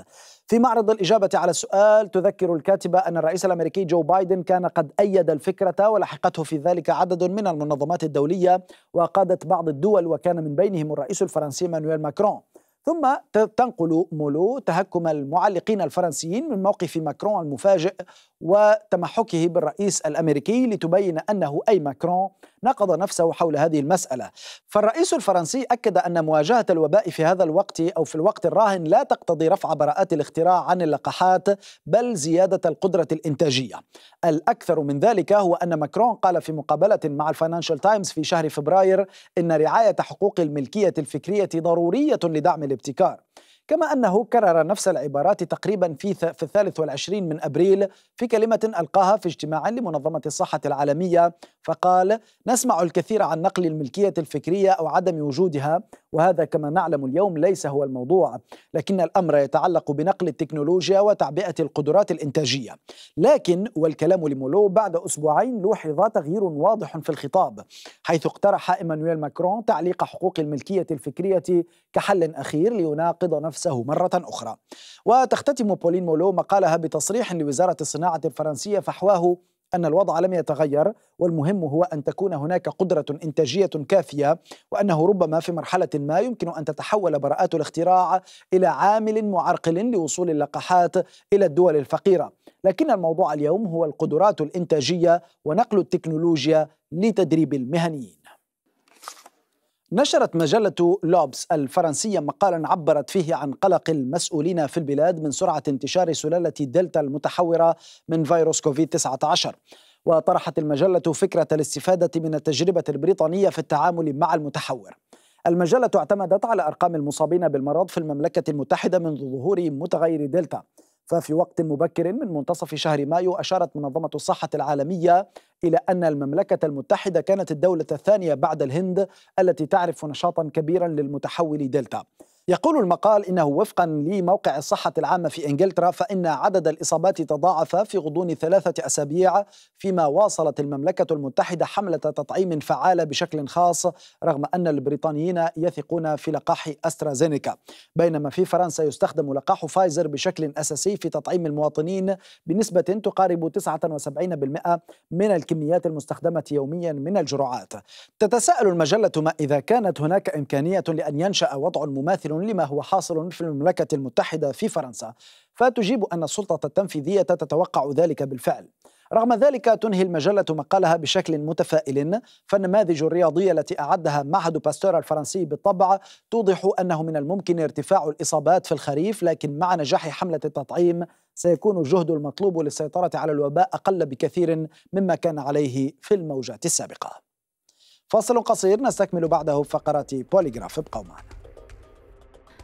في معرض الإجابة على السؤال تذكر الكاتبة أن الرئيس الأمريكي جو بايدن كان قد أيد الفكرة ولحقته في ذلك عدد من المنظمات الدولية وقادت بعض الدول وكان من بينهم الرئيس الفرنسي مانويل ماكرون ثم تنقل مولو تهكم المعلقين الفرنسيين من موقف ماكرون المفاجئ وتمحكه بالرئيس الامريكي لتبين انه اي ماكرون نقض نفسه حول هذه المسألة فالرئيس الفرنسي أكد أن مواجهة الوباء في هذا الوقت أو في الوقت الراهن لا تقتضي رفع براءات الاختراع عن اللقاحات بل زيادة القدرة الإنتاجية الأكثر من ذلك هو أن ماكرون قال في مقابلة مع الفاينانشال تايمز في شهر فبراير إن رعاية حقوق الملكية الفكرية ضرورية لدعم الابتكار كما أنه كرر نفس العبارات تقريبا في, في الثالث والعشرين من أبريل في كلمة ألقاها في اجتماع لمنظمة الصحة العالمية فقال نسمع الكثير عن نقل الملكية الفكرية أو عدم وجودها وهذا كما نعلم اليوم ليس هو الموضوع لكن الأمر يتعلق بنقل التكنولوجيا وتعبئة القدرات الإنتاجية لكن والكلام لمولو بعد أسبوعين لوحظ تغيير واضح في الخطاب حيث اقترح إيمانويل ماكرون تعليق حقوق الملكية الفكرية كحل أخير ليناقض نفسه مرة أخرى وتختتم بولين مولو مقالها بتصريح لوزارة الصناعة الفرنسية فحواه أن الوضع لم يتغير والمهم هو أن تكون هناك قدرة إنتاجية كافية وأنه ربما في مرحلة ما يمكن أن تتحول براءات الاختراع إلى عامل معرقل لوصول اللقاحات إلى الدول الفقيرة لكن الموضوع اليوم هو القدرات الإنتاجية ونقل التكنولوجيا لتدريب المهنيين نشرت مجلة لوبس الفرنسية مقالا عبرت فيه عن قلق المسؤولين في البلاد من سرعة انتشار سلالة دلتا المتحورة من فيروس كوفيد-19 وطرحت المجلة فكرة الاستفادة من التجربة البريطانية في التعامل مع المتحور المجلة اعتمدت على أرقام المصابين بالمرض في المملكة المتحدة منذ ظهور متغير دلتا ففي وقت مبكر من منتصف شهر مايو أشارت منظمة الصحة العالمية إلى أن المملكة المتحدة كانت الدولة الثانية بعد الهند التي تعرف نشاطا كبيرا للمتحول دلتا يقول المقال انه وفقا لموقع الصحه العامه في انجلترا فان عدد الاصابات تضاعف في غضون ثلاثه اسابيع فيما واصلت المملكه المتحده حمله تطعيم فعاله بشكل خاص رغم ان البريطانيين يثقون في لقاح استرازينيكا بينما في فرنسا يستخدم لقاح فايزر بشكل اساسي في تطعيم المواطنين بنسبه تقارب 79% من الكميات المستخدمه يوميا من الجرعات تتساءل المجله ما اذا كانت هناك امكانيه لان ينشا وضع مماثل مثال لما هو حاصل في المملكة المتحدة في فرنسا فتجيب أن السلطة التنفيذية تتوقع ذلك بالفعل رغم ذلك تنهي المجلة مقالها بشكل متفائل فالنماذج الرياضية التي أعدها معهد باستور الفرنسي بالطبع توضح أنه من الممكن ارتفاع الإصابات في الخريف لكن مع نجاح حملة التطعيم سيكون الجهد المطلوب للسيطرة على الوباء أقل بكثير مما كان عليه في الموجات السابقة فاصل قصير نستكمل بعده فقرة بوليغراف ابقوا معنا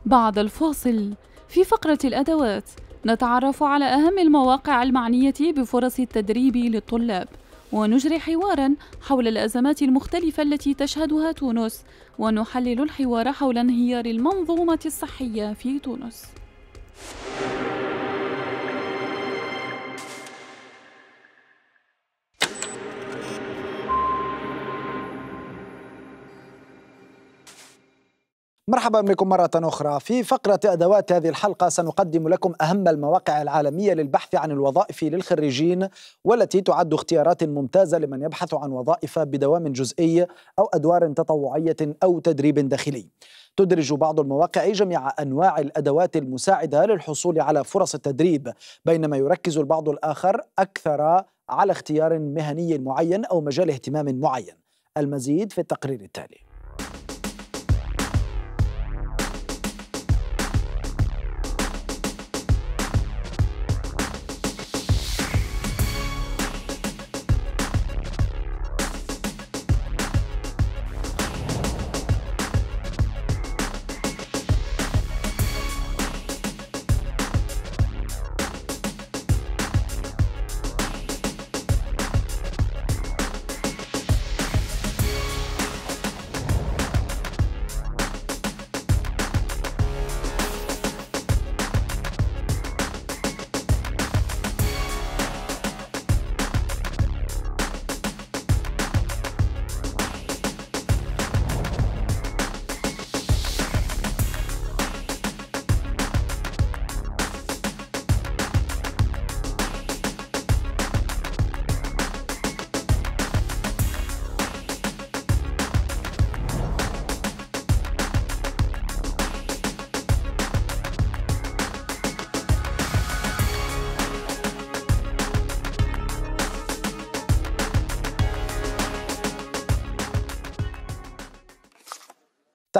بعد الفاصل في فقرة الأدوات نتعرف على أهم المواقع المعنية بفرص التدريب للطلاب ونجري حوارا حول الأزمات المختلفة التي تشهدها تونس ونحلل الحوار حول انهيار المنظومة الصحية في تونس مرحبا بكم مرة أخرى في فقرة أدوات هذه الحلقة سنقدم لكم أهم المواقع العالمية للبحث عن الوظائف للخريجين والتي تعد اختيارات ممتازة لمن يبحث عن وظائف بدوام جزئي أو أدوار تطوعية أو تدريب داخلي تدرج بعض المواقع جميع أنواع الأدوات المساعدة للحصول على فرص التدريب بينما يركز البعض الآخر أكثر على اختيار مهني معين أو مجال اهتمام معين المزيد في التقرير التالي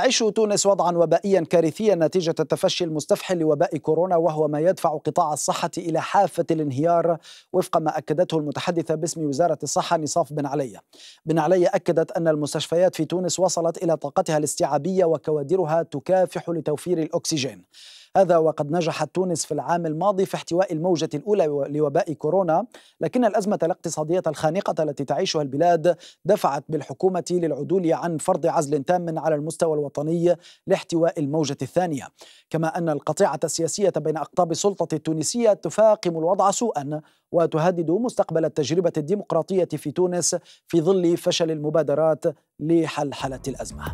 تعيش تونس وضعا وبائيا كارثيا نتيجة التفشي المستفحل لوباء كورونا وهو ما يدفع قطاع الصحة إلى حافة الانهيار وفق ما أكدته المتحدثة باسم وزارة الصحة نصاف بن علي بن علي أكدت أن المستشفيات في تونس وصلت إلى طاقتها الاستيعابية وكوادرها تكافح لتوفير الأكسجين هذا وقد نجحت تونس في العام الماضي في احتواء الموجة الأولى لوباء كورونا لكن الأزمة الاقتصادية الخانقة التي تعيشها البلاد دفعت بالحكومة للعدول عن فرض عزل تام على المستوى الوطني لاحتواء الموجة الثانية كما أن القطيعة السياسية بين أقطاب السلطة التونسية تفاقم الوضع سوءا وتهدد مستقبل التجربة الديمقراطية في تونس في ظل فشل المبادرات لحلحلة الأزمة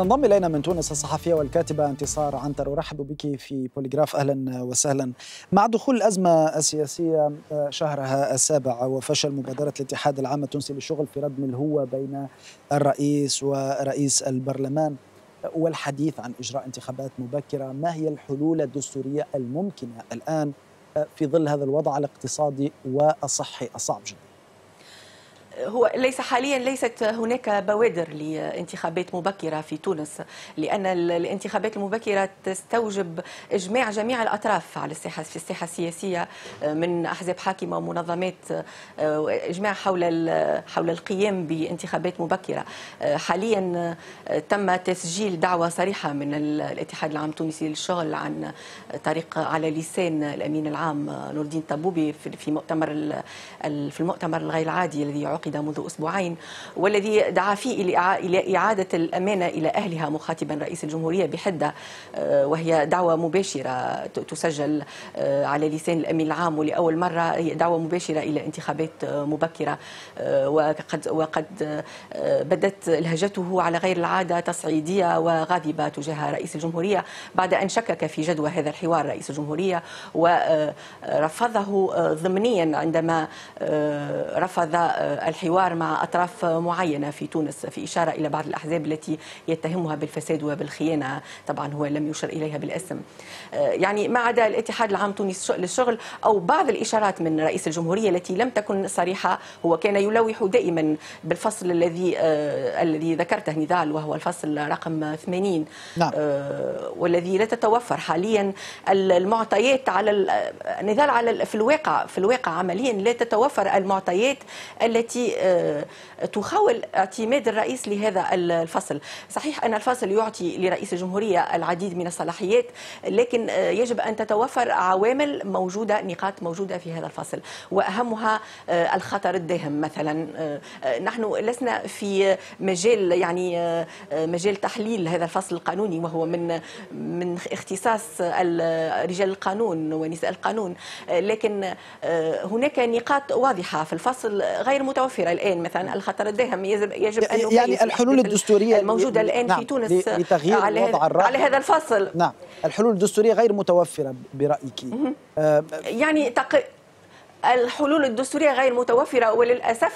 تنضم الينا من تونس الصحفيه والكاتبه انتصار عنتر ارحب بك في بوليغراف اهلا وسهلا مع دخول الازمه السياسيه آه، شهرها السابع وفشل مبادره الاتحاد العام التونسي للشغل في ردم الهوه بين الرئيس ورئيس البرلمان آه، والحديث عن اجراء انتخابات مبكره ما هي الحلول الدستوريه الممكنه الان آه، في ظل هذا الوضع الاقتصادي والصحي الصعب جدا هو ليس حاليا ليست هناك بوادر لانتخابات مبكره في تونس لان الانتخابات المبكره تستوجب اجماع جميع الاطراف على الساحه في الساحه السياسيه آه، من احزاب حاكمه ومنظمات آه، اجماع حول حول القيام بانتخابات مبكره آه، حاليا تم تسجيل دعوه صريحه من الاتحاد العام التونسي للشغل عن طريق على لسان الامين العام نور الدين طبوبي في مؤتمر في المؤتمر الغير عادي الذي عقد منذ أسبوعين والذي دعا فيه إلى إعادة الأمانة إلى أهلها مخاطبا رئيس الجمهورية بحدة آه، وهي دعوة مباشرة تسجل آه، على لسان الأمين العام ولأول مرة هي دعوة مباشرة إلى انتخابات آه، مبكرة وقد وقد بدت لهجته على غير العادة تصعيدية وغاضبة تجاه رئيس الجمهورية بعد أن شكك في جدوى هذا الحوار رئيس الجمهورية ورفضه ضمنيا عندما رفض الحوار مع أطراف معينة في تونس في إشارة إلى بعض الأحزاب التي يتهمها بالفساد وبالخيانة طبعا هو لم يشر إليها بالاسم آه، يعني ما عدا الاتحاد العام التونسي للشغل أو بعض الإشارات من رئيس الجمهورية التي لم تكن صريحة هو كان يلوح دائما بالفصل الذي آه، الذي ذكرته نضال وهو الفصل رقم 80 نعم. آه، والذي لا تتوفر حاليا المعطيات على نضال على في الواقع في الواقع عمليا لا تتوفر المعطيات التي التي آه، تخاول اعتماد الرئيس لهذا الفصل صحيح أن الفصل يعطي لرئيس الجمهورية العديد من الصلاحيات لكن آه، يجب أن تتوفر عوامل موجودة نقاط موجودة في هذا الفصل وأهمها آه، الخطر الداهم مثلا نحن لسنا في مجال يعني مجال تحليل هذا الفصل القانوني وهو من من اختصاص رجال القانون ونساء القانون لكن هناك نقاط واضحه في الفصل غير متوفره متوفره الان مثلا الخطر الداهم يجب يجب ان يعني الحلول الدستوريه الموجوده الان نعم في تونس لتغيير على وضع على هذا الفصل نعم الحلول الدستوريه غير متوفره برايك آه يعني تق... الحلول الدستورية غير متوفرة وللأسف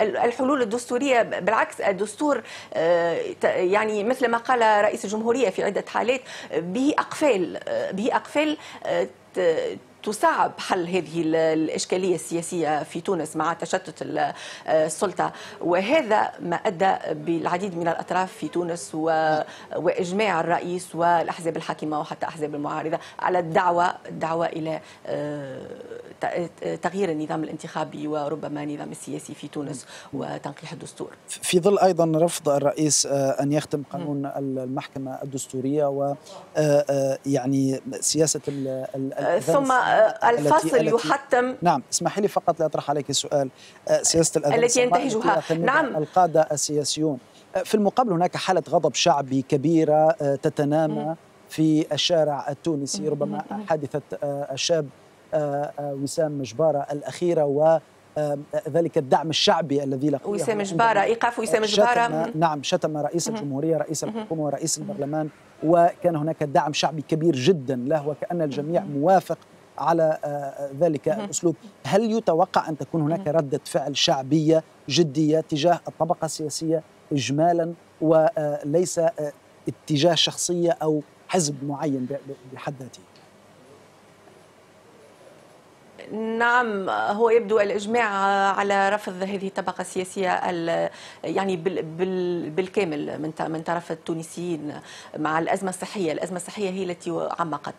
الحلول الدستورية بالعكس الدستور آه، يعني مثل ما قال رئيس الجمهورية في عدة حالات به أقفال به آه، أقفال آه، تصعب حل هذه الإشكالية السياسية في تونس مع تشتت السلطة وهذا ما أدى بالعديد من الأطراف في تونس و... وإجماع الرئيس والأحزاب الحاكمة وحتى أحزاب المعارضة على الدعوة الدعوة إلى آه، تغيير النظام الانتخابي وربما النظام السياسي في تونس وتنقيح الدستور في ظل أيضا رفض الرئيس آه، أن يختم قانون المحكمة الدستورية و آه، يعني سياسة ال ثم آه، الفصل يحتم نعم اسمحي لي فقط لأطرح عليك سؤال آه، سياسة الأذن التي ينتهجها نعم القادة السياسيون آه، في المقابل هناك حالة غضب شعبي كبيرة تتنامى في الشارع التونسي ربما حادثة الشاب وسام مجبارة الأخيرة و ذلك الدعم الشعبي الذي لقيه وسام جبارة إيقاف وسام جبارة نعم شتم رئيس الجمهورية رئيس الحكومة ورئيس البرلمان وكان هناك دعم شعبي كبير جدا له وكأن الجميع موافق على آه، آه، ذلك الاسلوب، هل يتوقع ان تكون هناك رده فعل شعبيه جديه تجاه الطبقه السياسيه اجمالا وليس آه، اتجاه شخصيه او حزب معين بحد ذاته؟ نعم هو يبدو الاجماع على رفض هذه الطبقه السياسيه يعني بالكامل من من طرف التونسيين مع الازمه الصحيه، الازمه الصحيه هي التي عمقت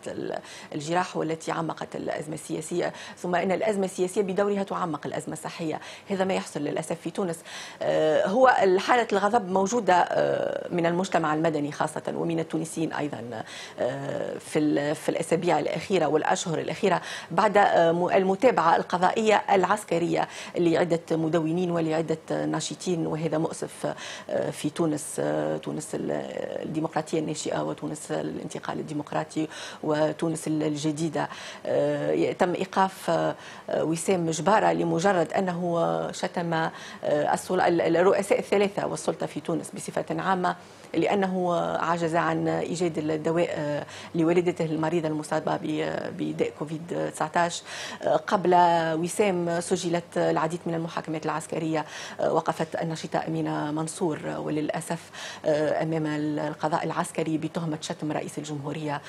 الجراح والتي عمقت الازمه السياسيه، ثم ان الازمه السياسيه بدورها تعمق الازمه الصحيه، هذا ما يحصل للاسف في تونس. آه، هو حاله الغضب موجوده آه، من المجتمع المدني خاصه ومن التونسيين ايضا آه، في في الاسابيع الاخيره والاشهر الاخيره بعد المتابعة القضائية العسكرية لعدة مدونين ولعدة ناشطين وهذا مؤسف آه، في تونس آه، تونس الديمقراطية الناشئة وتونس الانتقال الديمقراطي وتونس الجديدة آه، تم إيقاف وسام جبارة لمجرد أنه شتم الرؤساء الثلاثة والسلطة في تونس بصفة عامة لأنه عجز عن إيجاد الدواء لوالدته المريضة المصابة بداء كوفيد-19 قبل وسام سجلت العديد من المحاكمات العسكرية وقفت النشطة أمينة منصور وللأسف أمام القضاء العسكري بتهمة شتم رئيس الجمهورية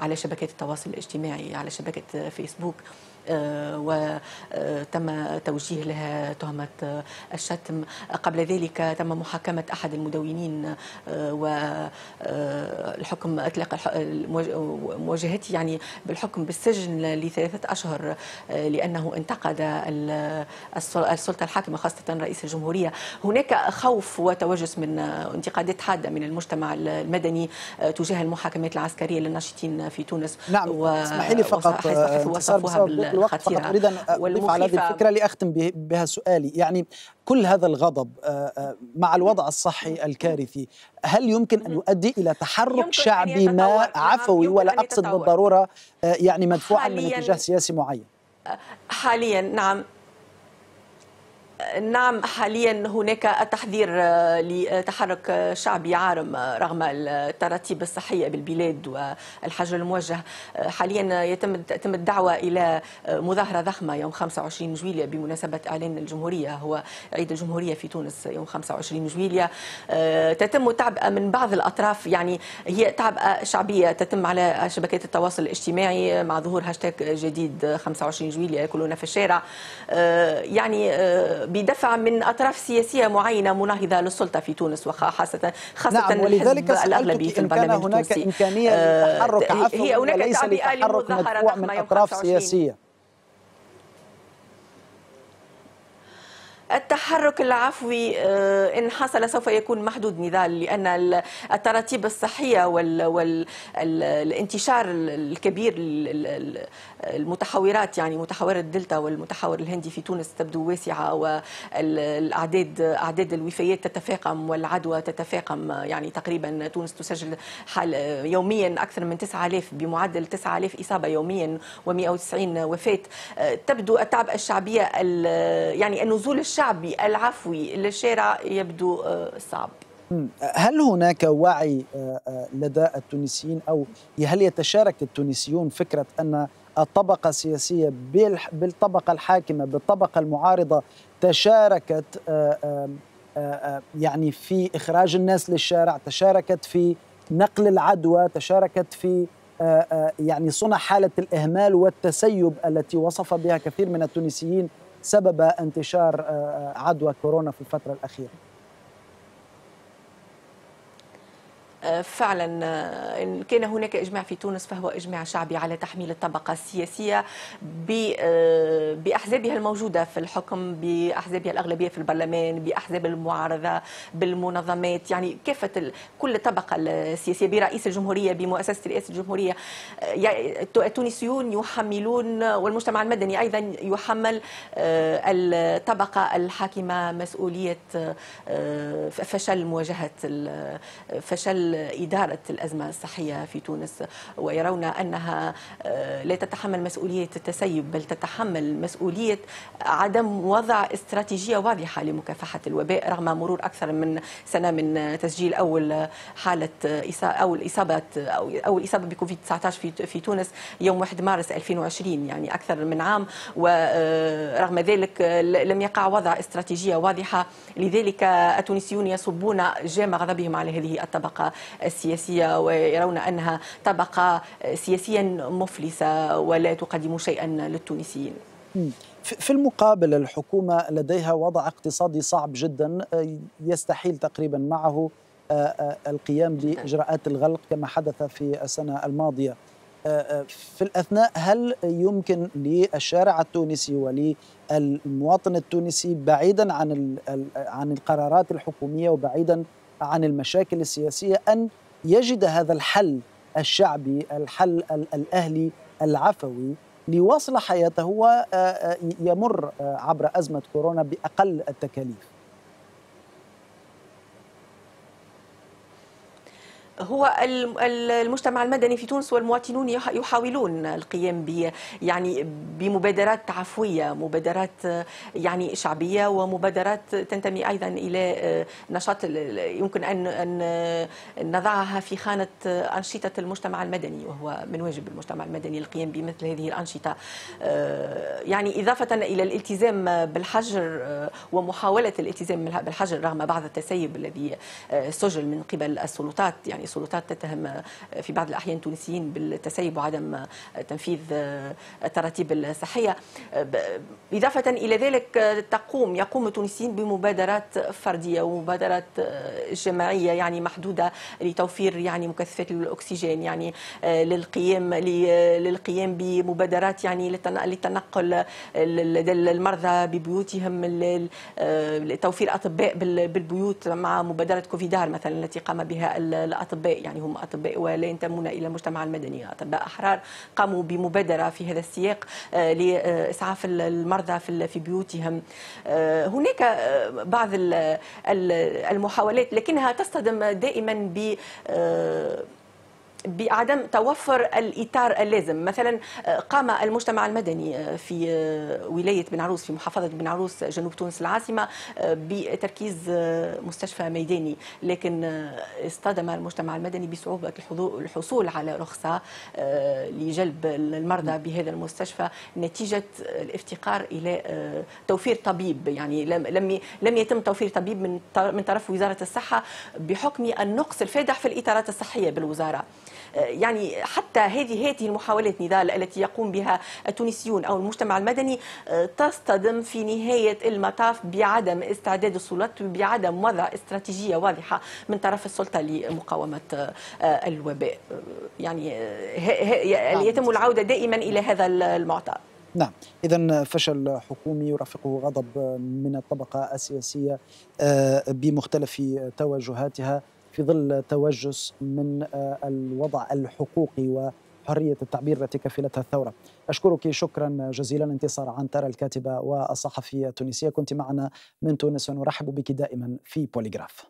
على شبكات التواصل الاجتماعي على شبكة فيسبوك آه، وتم توجيه لها تهمة الشتم قبل ذلك تم محاكمة أحد المدونين آه، والحكم آه، أطلق مواجهته يعني بالحكم بالسجن لثلاثة أشهر لأنه انتقد السلطة الحاكمة خاصة رئيس الجمهورية هناك خوف وتوجس من انتقادات حادة من المجتمع المدني تجاه المحاكمات العسكرية للناشطين في تونس نعم و... اسمحي لي فقط وصفوها بال... الوقت يعني خطيرة أريد أن أضيف على هذه الفكرة لأختم بها سؤالي يعني كل هذا الغضب آه، آه، مع الوضع الصحي الكارثي هل يمكن أن يؤدي إلى تحرك شعبي ما نعم، عفوي ولا أقصد بالضرورة آه، يعني مدفوعا من اتجاه سياسي معين حاليا نعم نعم حاليا هناك تحذير آه، لتحرك شعبي عارم آه، رغم التراتيب الصحية بالبلاد والحجر الموجه آه، حاليا يتم تتم الدعوة إلى مظاهرة ضخمة يوم 25 جويلية بمناسبة إعلان الجمهورية هو عيد الجمهورية في تونس يوم 25 جويلية تتم تعبئة من بعض الأطراف يعني هي تعبئة شعبية تتم على شبكات التواصل الاجتماعي مع ظهور هاشتاج جديد 25 جويلية كلنا في الشارع يعني بدفع من أطراف سياسية معينة مناهضة للسلطة في تونس وخاصة خاصة نعم ولذلك الأغلبية في البرلمان التونسي هناك إمكانية للتحرك آه، عفوا هي هناك تعبئة للمظاهرات من أطراف سياسية التحرك العفوي آه، إن حصل سوف يكون محدود نضال لأن التراتيب الصحية والانتشار الكبير المتحورات يعني متحور الدلتا والمتحور الهندي في تونس تبدو واسعة والأعداد أعداد الوفيات تتفاقم والعدوى تتفاقم يعني تقريبا تونس تسجل حال يوميا أكثر من 9000 بمعدل 9000 إصابة يوميا و190 وفاة آه، تبدو التعب الشعبية يعني النزول الشعبي الشعبي العفوي للشارع يبدو آه، صعب هل هناك وعي آه، آه، لدى التونسيين او هل يتشارك التونسيون فكره ان الطبقه السياسيه بالطبقه الحاكمه بالطبقه المعارضه تشاركت يعني في اخراج الناس للشارع تشاركت في نقل العدوى تشاركت في يعني صنع حاله الاهمال والتسيب التي وصف بها كثير من التونسيين سبب انتشار آه، عدوى كورونا في الفتره الاخيره آه، فعلا آه، إن كان هناك إجماع في تونس فهو إجماع شعبي على تحميل الطبقة السياسية آه، بأحزابها الموجودة في الحكم بأحزابها الأغلبية في البرلمان بأحزاب المعارضة بالمنظمات يعني كافة كل طبقة السياسية برئيس الجمهورية بمؤسسة رئاسة الجمهورية التونسيون يحملون والمجتمع المدني أيضا يحمل الطبقة الحاكمة مسؤولية فشل مواجهة فشل إدارة الأزمة الصحية في تونس ويرون أنها آه، لا تتحمل مسؤولية التسيب بل تتحمل مسؤولية عدم وضع استراتيجية واضحة لمكافحة الوباء رغم مرور أكثر من سنة من تسجيل أول حالة أول إصابة أو أول إصابة بكوفيد 19 في تونس يوم 1 مارس 2020 يعني أكثر من عام ورغم آه، ذلك لم يقع وضع استراتيجية واضحة لذلك التونسيون يصبون جام غضبهم على هذه الطبقة السياسية ويرون أنها طبقة سياسيا مفلسة ولا تقدم شيئا للتونسيين في المقابل الحكومة لديها وضع اقتصادي صعب جدا آه، يستحيل تقريبا معه آه، آه، القيام بإجراءات الغلق كما حدث في السنة الماضية في الأثناء هل يمكن للشارع التونسي وللمواطن التونسي بعيدا عن عن القرارات الحكومية وبعيدا عن المشاكل السياسيه ان يجد هذا الحل الشعبي الحل الاهلي العفوي ليواصل حياته ويمر عبر ازمه كورونا باقل التكاليف هو المجتمع المدني في تونس والمواطنون يحاولون القيام ب يعني بمبادرات عفويه مبادرات يعني شعبيه ومبادرات تنتمي ايضا الى آه، نشاط يمكن ان ان آه، نضعها في خانه آه، انشطه المجتمع المدني وهو من واجب المجتمع المدني القيام بمثل هذه الانشطه يعني اضافه الى الالتزام بالحجر ومحاوله الالتزام بالحجر رغم بعض التسيب الذي سجل من قبل السلطات يعني السلطات تتهم في بعض الأحيان التونسيين بالتسيب وعدم تنفيذ التراتيب الصحية إضافة إلى ذلك تقوم يقوم التونسيين بمبادرات فردية ومبادرات جماعية يعني محدودة لتوفير يعني مكثفات الأكسجين يعني للقيام للقيام بمبادرات يعني للتنقل المرضى ببيوتهم لتوفير أطباء بالبيوت مع مبادرة كوفيدار مثلا التي قام بها الأطباء اطباء يعني هم اطباء ولا ينتمون الى المجتمع المدني اطباء احرار قاموا بمبادره في هذا السياق آه، لاسعاف المرضى في بيوتهم آه، هناك آه، بعض المحاولات لكنها تصطدم دائما ب بعدم توفر الاطار اللازم مثلا آه، قام المجتمع المدني آه، في آه، ولايه بن عروس في محافظه بن عروس جنوب تونس العاصمه بتركيز مستشفى ميداني لكن اصطدم المجتمع المدني بصعوبه الحصول على رخصه لجلب المرضى نعم. بهذا المستشفى نتيجه الافتقار الى توفير طبيب يعني لم لم يتم توفير طبيب من من طرف وزاره الصحه بحكم النقص الفادح في الاطارات الصحيه بالوزاره آه، يعني حتى هذه هذه المحاولات نضال التي يقوم بها التونسيون أو المجتمع المدني آه، تصطدم في نهاية المطاف بعدم استعداد السلطات بعدم وضع استراتيجية واضحة من طرف السلطة لمقاومة آه، الوباء يعني نعم. يتم العودة دائما إلى هذا المعطى نعم إذا فشل حكومي يرافقه غضب من الطبقة السياسية بمختلف توجهاتها في ظل توجس من آه، الوضع الحقوقي وحرية التعبير التي كفلتها الثورة أشكرك شكرا جزيلا انتصار عنترة الكاتبة والصحفية التونسية كنت معنا من تونس ونرحب بك دائما في بوليغراف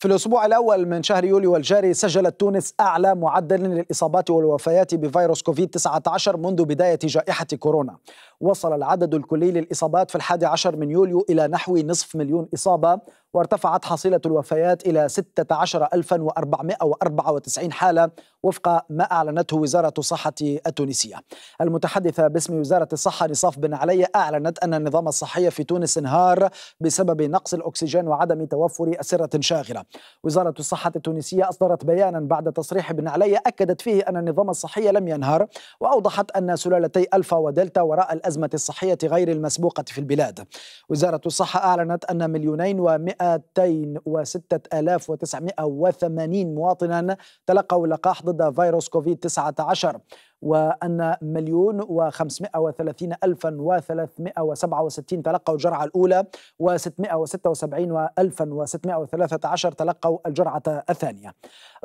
في الأسبوع الأول من شهر يوليو الجاري سجلت تونس أعلى معدل للإصابات والوفيات بفيروس كوفيد-19 منذ بداية جائحة كورونا وصل العدد الكلي للإصابات في الحادي عشر من يوليو إلى نحو نصف مليون إصابة وارتفعت حصيلة الوفيات إلى 16494 حالة وفق ما أعلنته وزارة الصحة التونسية المتحدثة باسم وزارة الصحة نصاف بن علي أعلنت أن النظام الصحي في تونس انهار بسبب نقص الأكسجين وعدم توفر أسرة شاغرة وزارة الصحة التونسية أصدرت بيانا بعد تصريح بن علي أكدت فيه أن النظام الصحي لم ينهار وأوضحت أن سلالتي ألفا ودلتا وراء الأزمة الصحية غير المسبوقة في البلاد وزارة الصحة أعلنت أن مليونين ومئة 206,980 مواطنا تلقوا لقاح ضد فيروس كوفيد 19 وأن مليون وخمسمائة وثلاثين ألفا وثلاثمائة وسبعة وستين تلقوا الجرعة الأولى وستمائة وستة وسبعين وألفا وستمائة وثلاثة عشر تلقوا الجرعة الثانية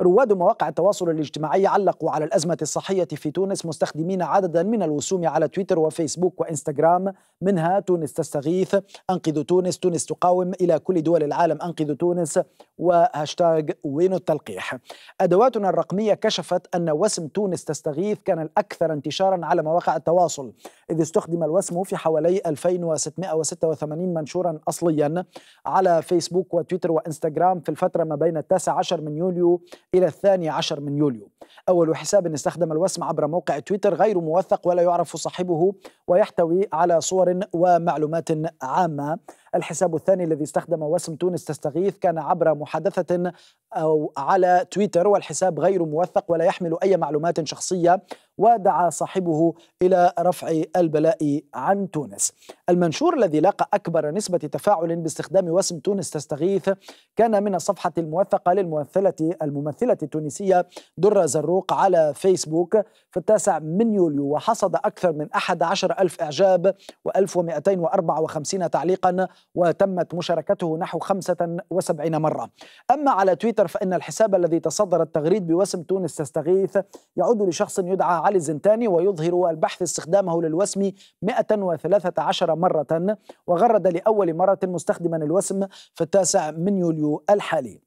رواد مواقع التواصل الاجتماعي علقوا على الأزمة الصحية في تونس مستخدمين عددا من الوسوم على تويتر وفيسبوك وإنستغرام منها تونس تستغيث أنقذوا تونس تونس تقاوم إلى كل دول العالم أنقذوا تونس وهاشتاغ وين التلقيح أدواتنا الرقمية كشفت أن وسم تونس تستغيث كان الأكثر انتشارا على مواقع التواصل إذ استخدم الوسم في حوالي 2686 منشورا أصليا على فيسبوك وتويتر وإنستغرام في الفترة ما بين التاسع عشر من يوليو إلى الثاني عشر من يوليو أول حساب استخدم الوسم عبر موقع تويتر غير موثق ولا يعرف صاحبه ويحتوي على صور ومعلومات عامة الحساب الثاني الذي استخدم وسم تونس تستغيث كان عبر محادثة أو على تويتر والحساب غير موثق ولا يحمل أي معلومات شخصية ودعا صاحبه إلى رفع البلاء عن تونس المنشور الذي لاقى أكبر نسبة تفاعل باستخدام وسم تونس تستغيث كان من الصفحة الموثقة للممثلة الممثلة التونسية درة زروق على فيسبوك في التاسع من يوليو وحصد أكثر من 11 ألف إعجاب و1254 تعليقا وتمت مشاركته نحو 75 مرة أما على تويتر فإن الحساب الذي تصدر التغريد بوسم تونس تستغيث يعود لشخص يدعى علي الزنتاني ويظهر البحث استخدامه للوسم 113 مرة وغرد لأول مرة مستخدما الوسم في التاسع من يوليو الحالي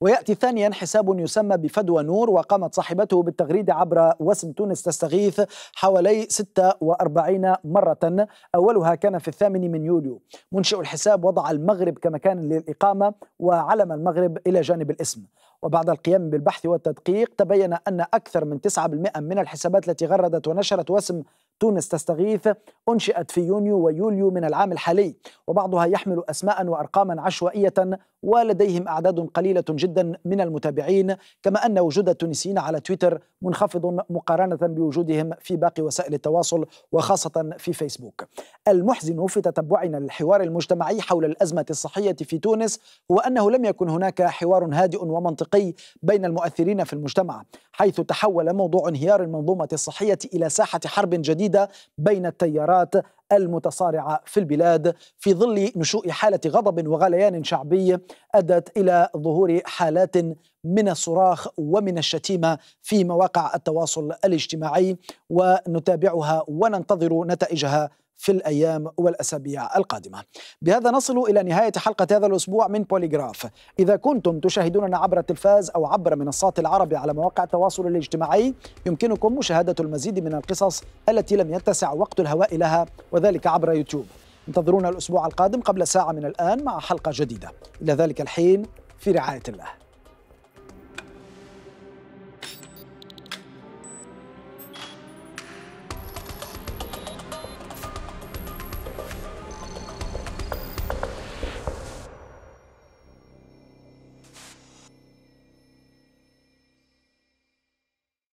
ويأتي ثانيا حساب يسمى بفدوى نور وقامت صاحبته بالتغريدة عبر وسم تونس تستغيث حوالي 46 مرة أولها كان في الثامن من يوليو منشئ الحساب وضع المغرب كمكان للإقامة وعلم المغرب إلى جانب الاسم وبعد القيام بالبحث والتدقيق تبين أن أكثر من 9% من الحسابات التي غردت ونشرت وسم تونس تستغيث أنشئت في يونيو ويوليو من العام الحالي وبعضها يحمل أسماء وأرقاما عشوائية ولديهم أعداد قليلة جدا من المتابعين كما أن وجود التونسيين على تويتر منخفض مقارنة بوجودهم في باقي وسائل التواصل وخاصة في فيسبوك المحزن في تتبعنا للحوار المجتمعي حول الأزمة الصحية في تونس هو أنه لم يكن هناك حوار هادئ ومنطقي بين المؤثرين في المجتمع حيث تحول موضوع انهيار المنظومة الصحية إلى ساحة حرب جديدة بين التيارات المتصارعة في البلاد في ظل نشوء حالة غضب وغليان شعبي أدت إلى ظهور حالات من الصراخ ومن الشتيمة في مواقع التواصل الاجتماعي ونتابعها وننتظر نتائجها في الأيام والأسابيع القادمة بهذا نصل إلى نهاية حلقة هذا الأسبوع من بوليغراف إذا كنتم تشاهدوننا عبر التلفاز أو عبر منصات العربي على مواقع التواصل الاجتماعي يمكنكم مشاهدة المزيد من القصص التي لم يتسع وقت الهواء لها وذلك عبر يوتيوب انتظرونا الأسبوع القادم قبل ساعة من الآن مع حلقة جديدة إلى ذلك الحين في رعاية الله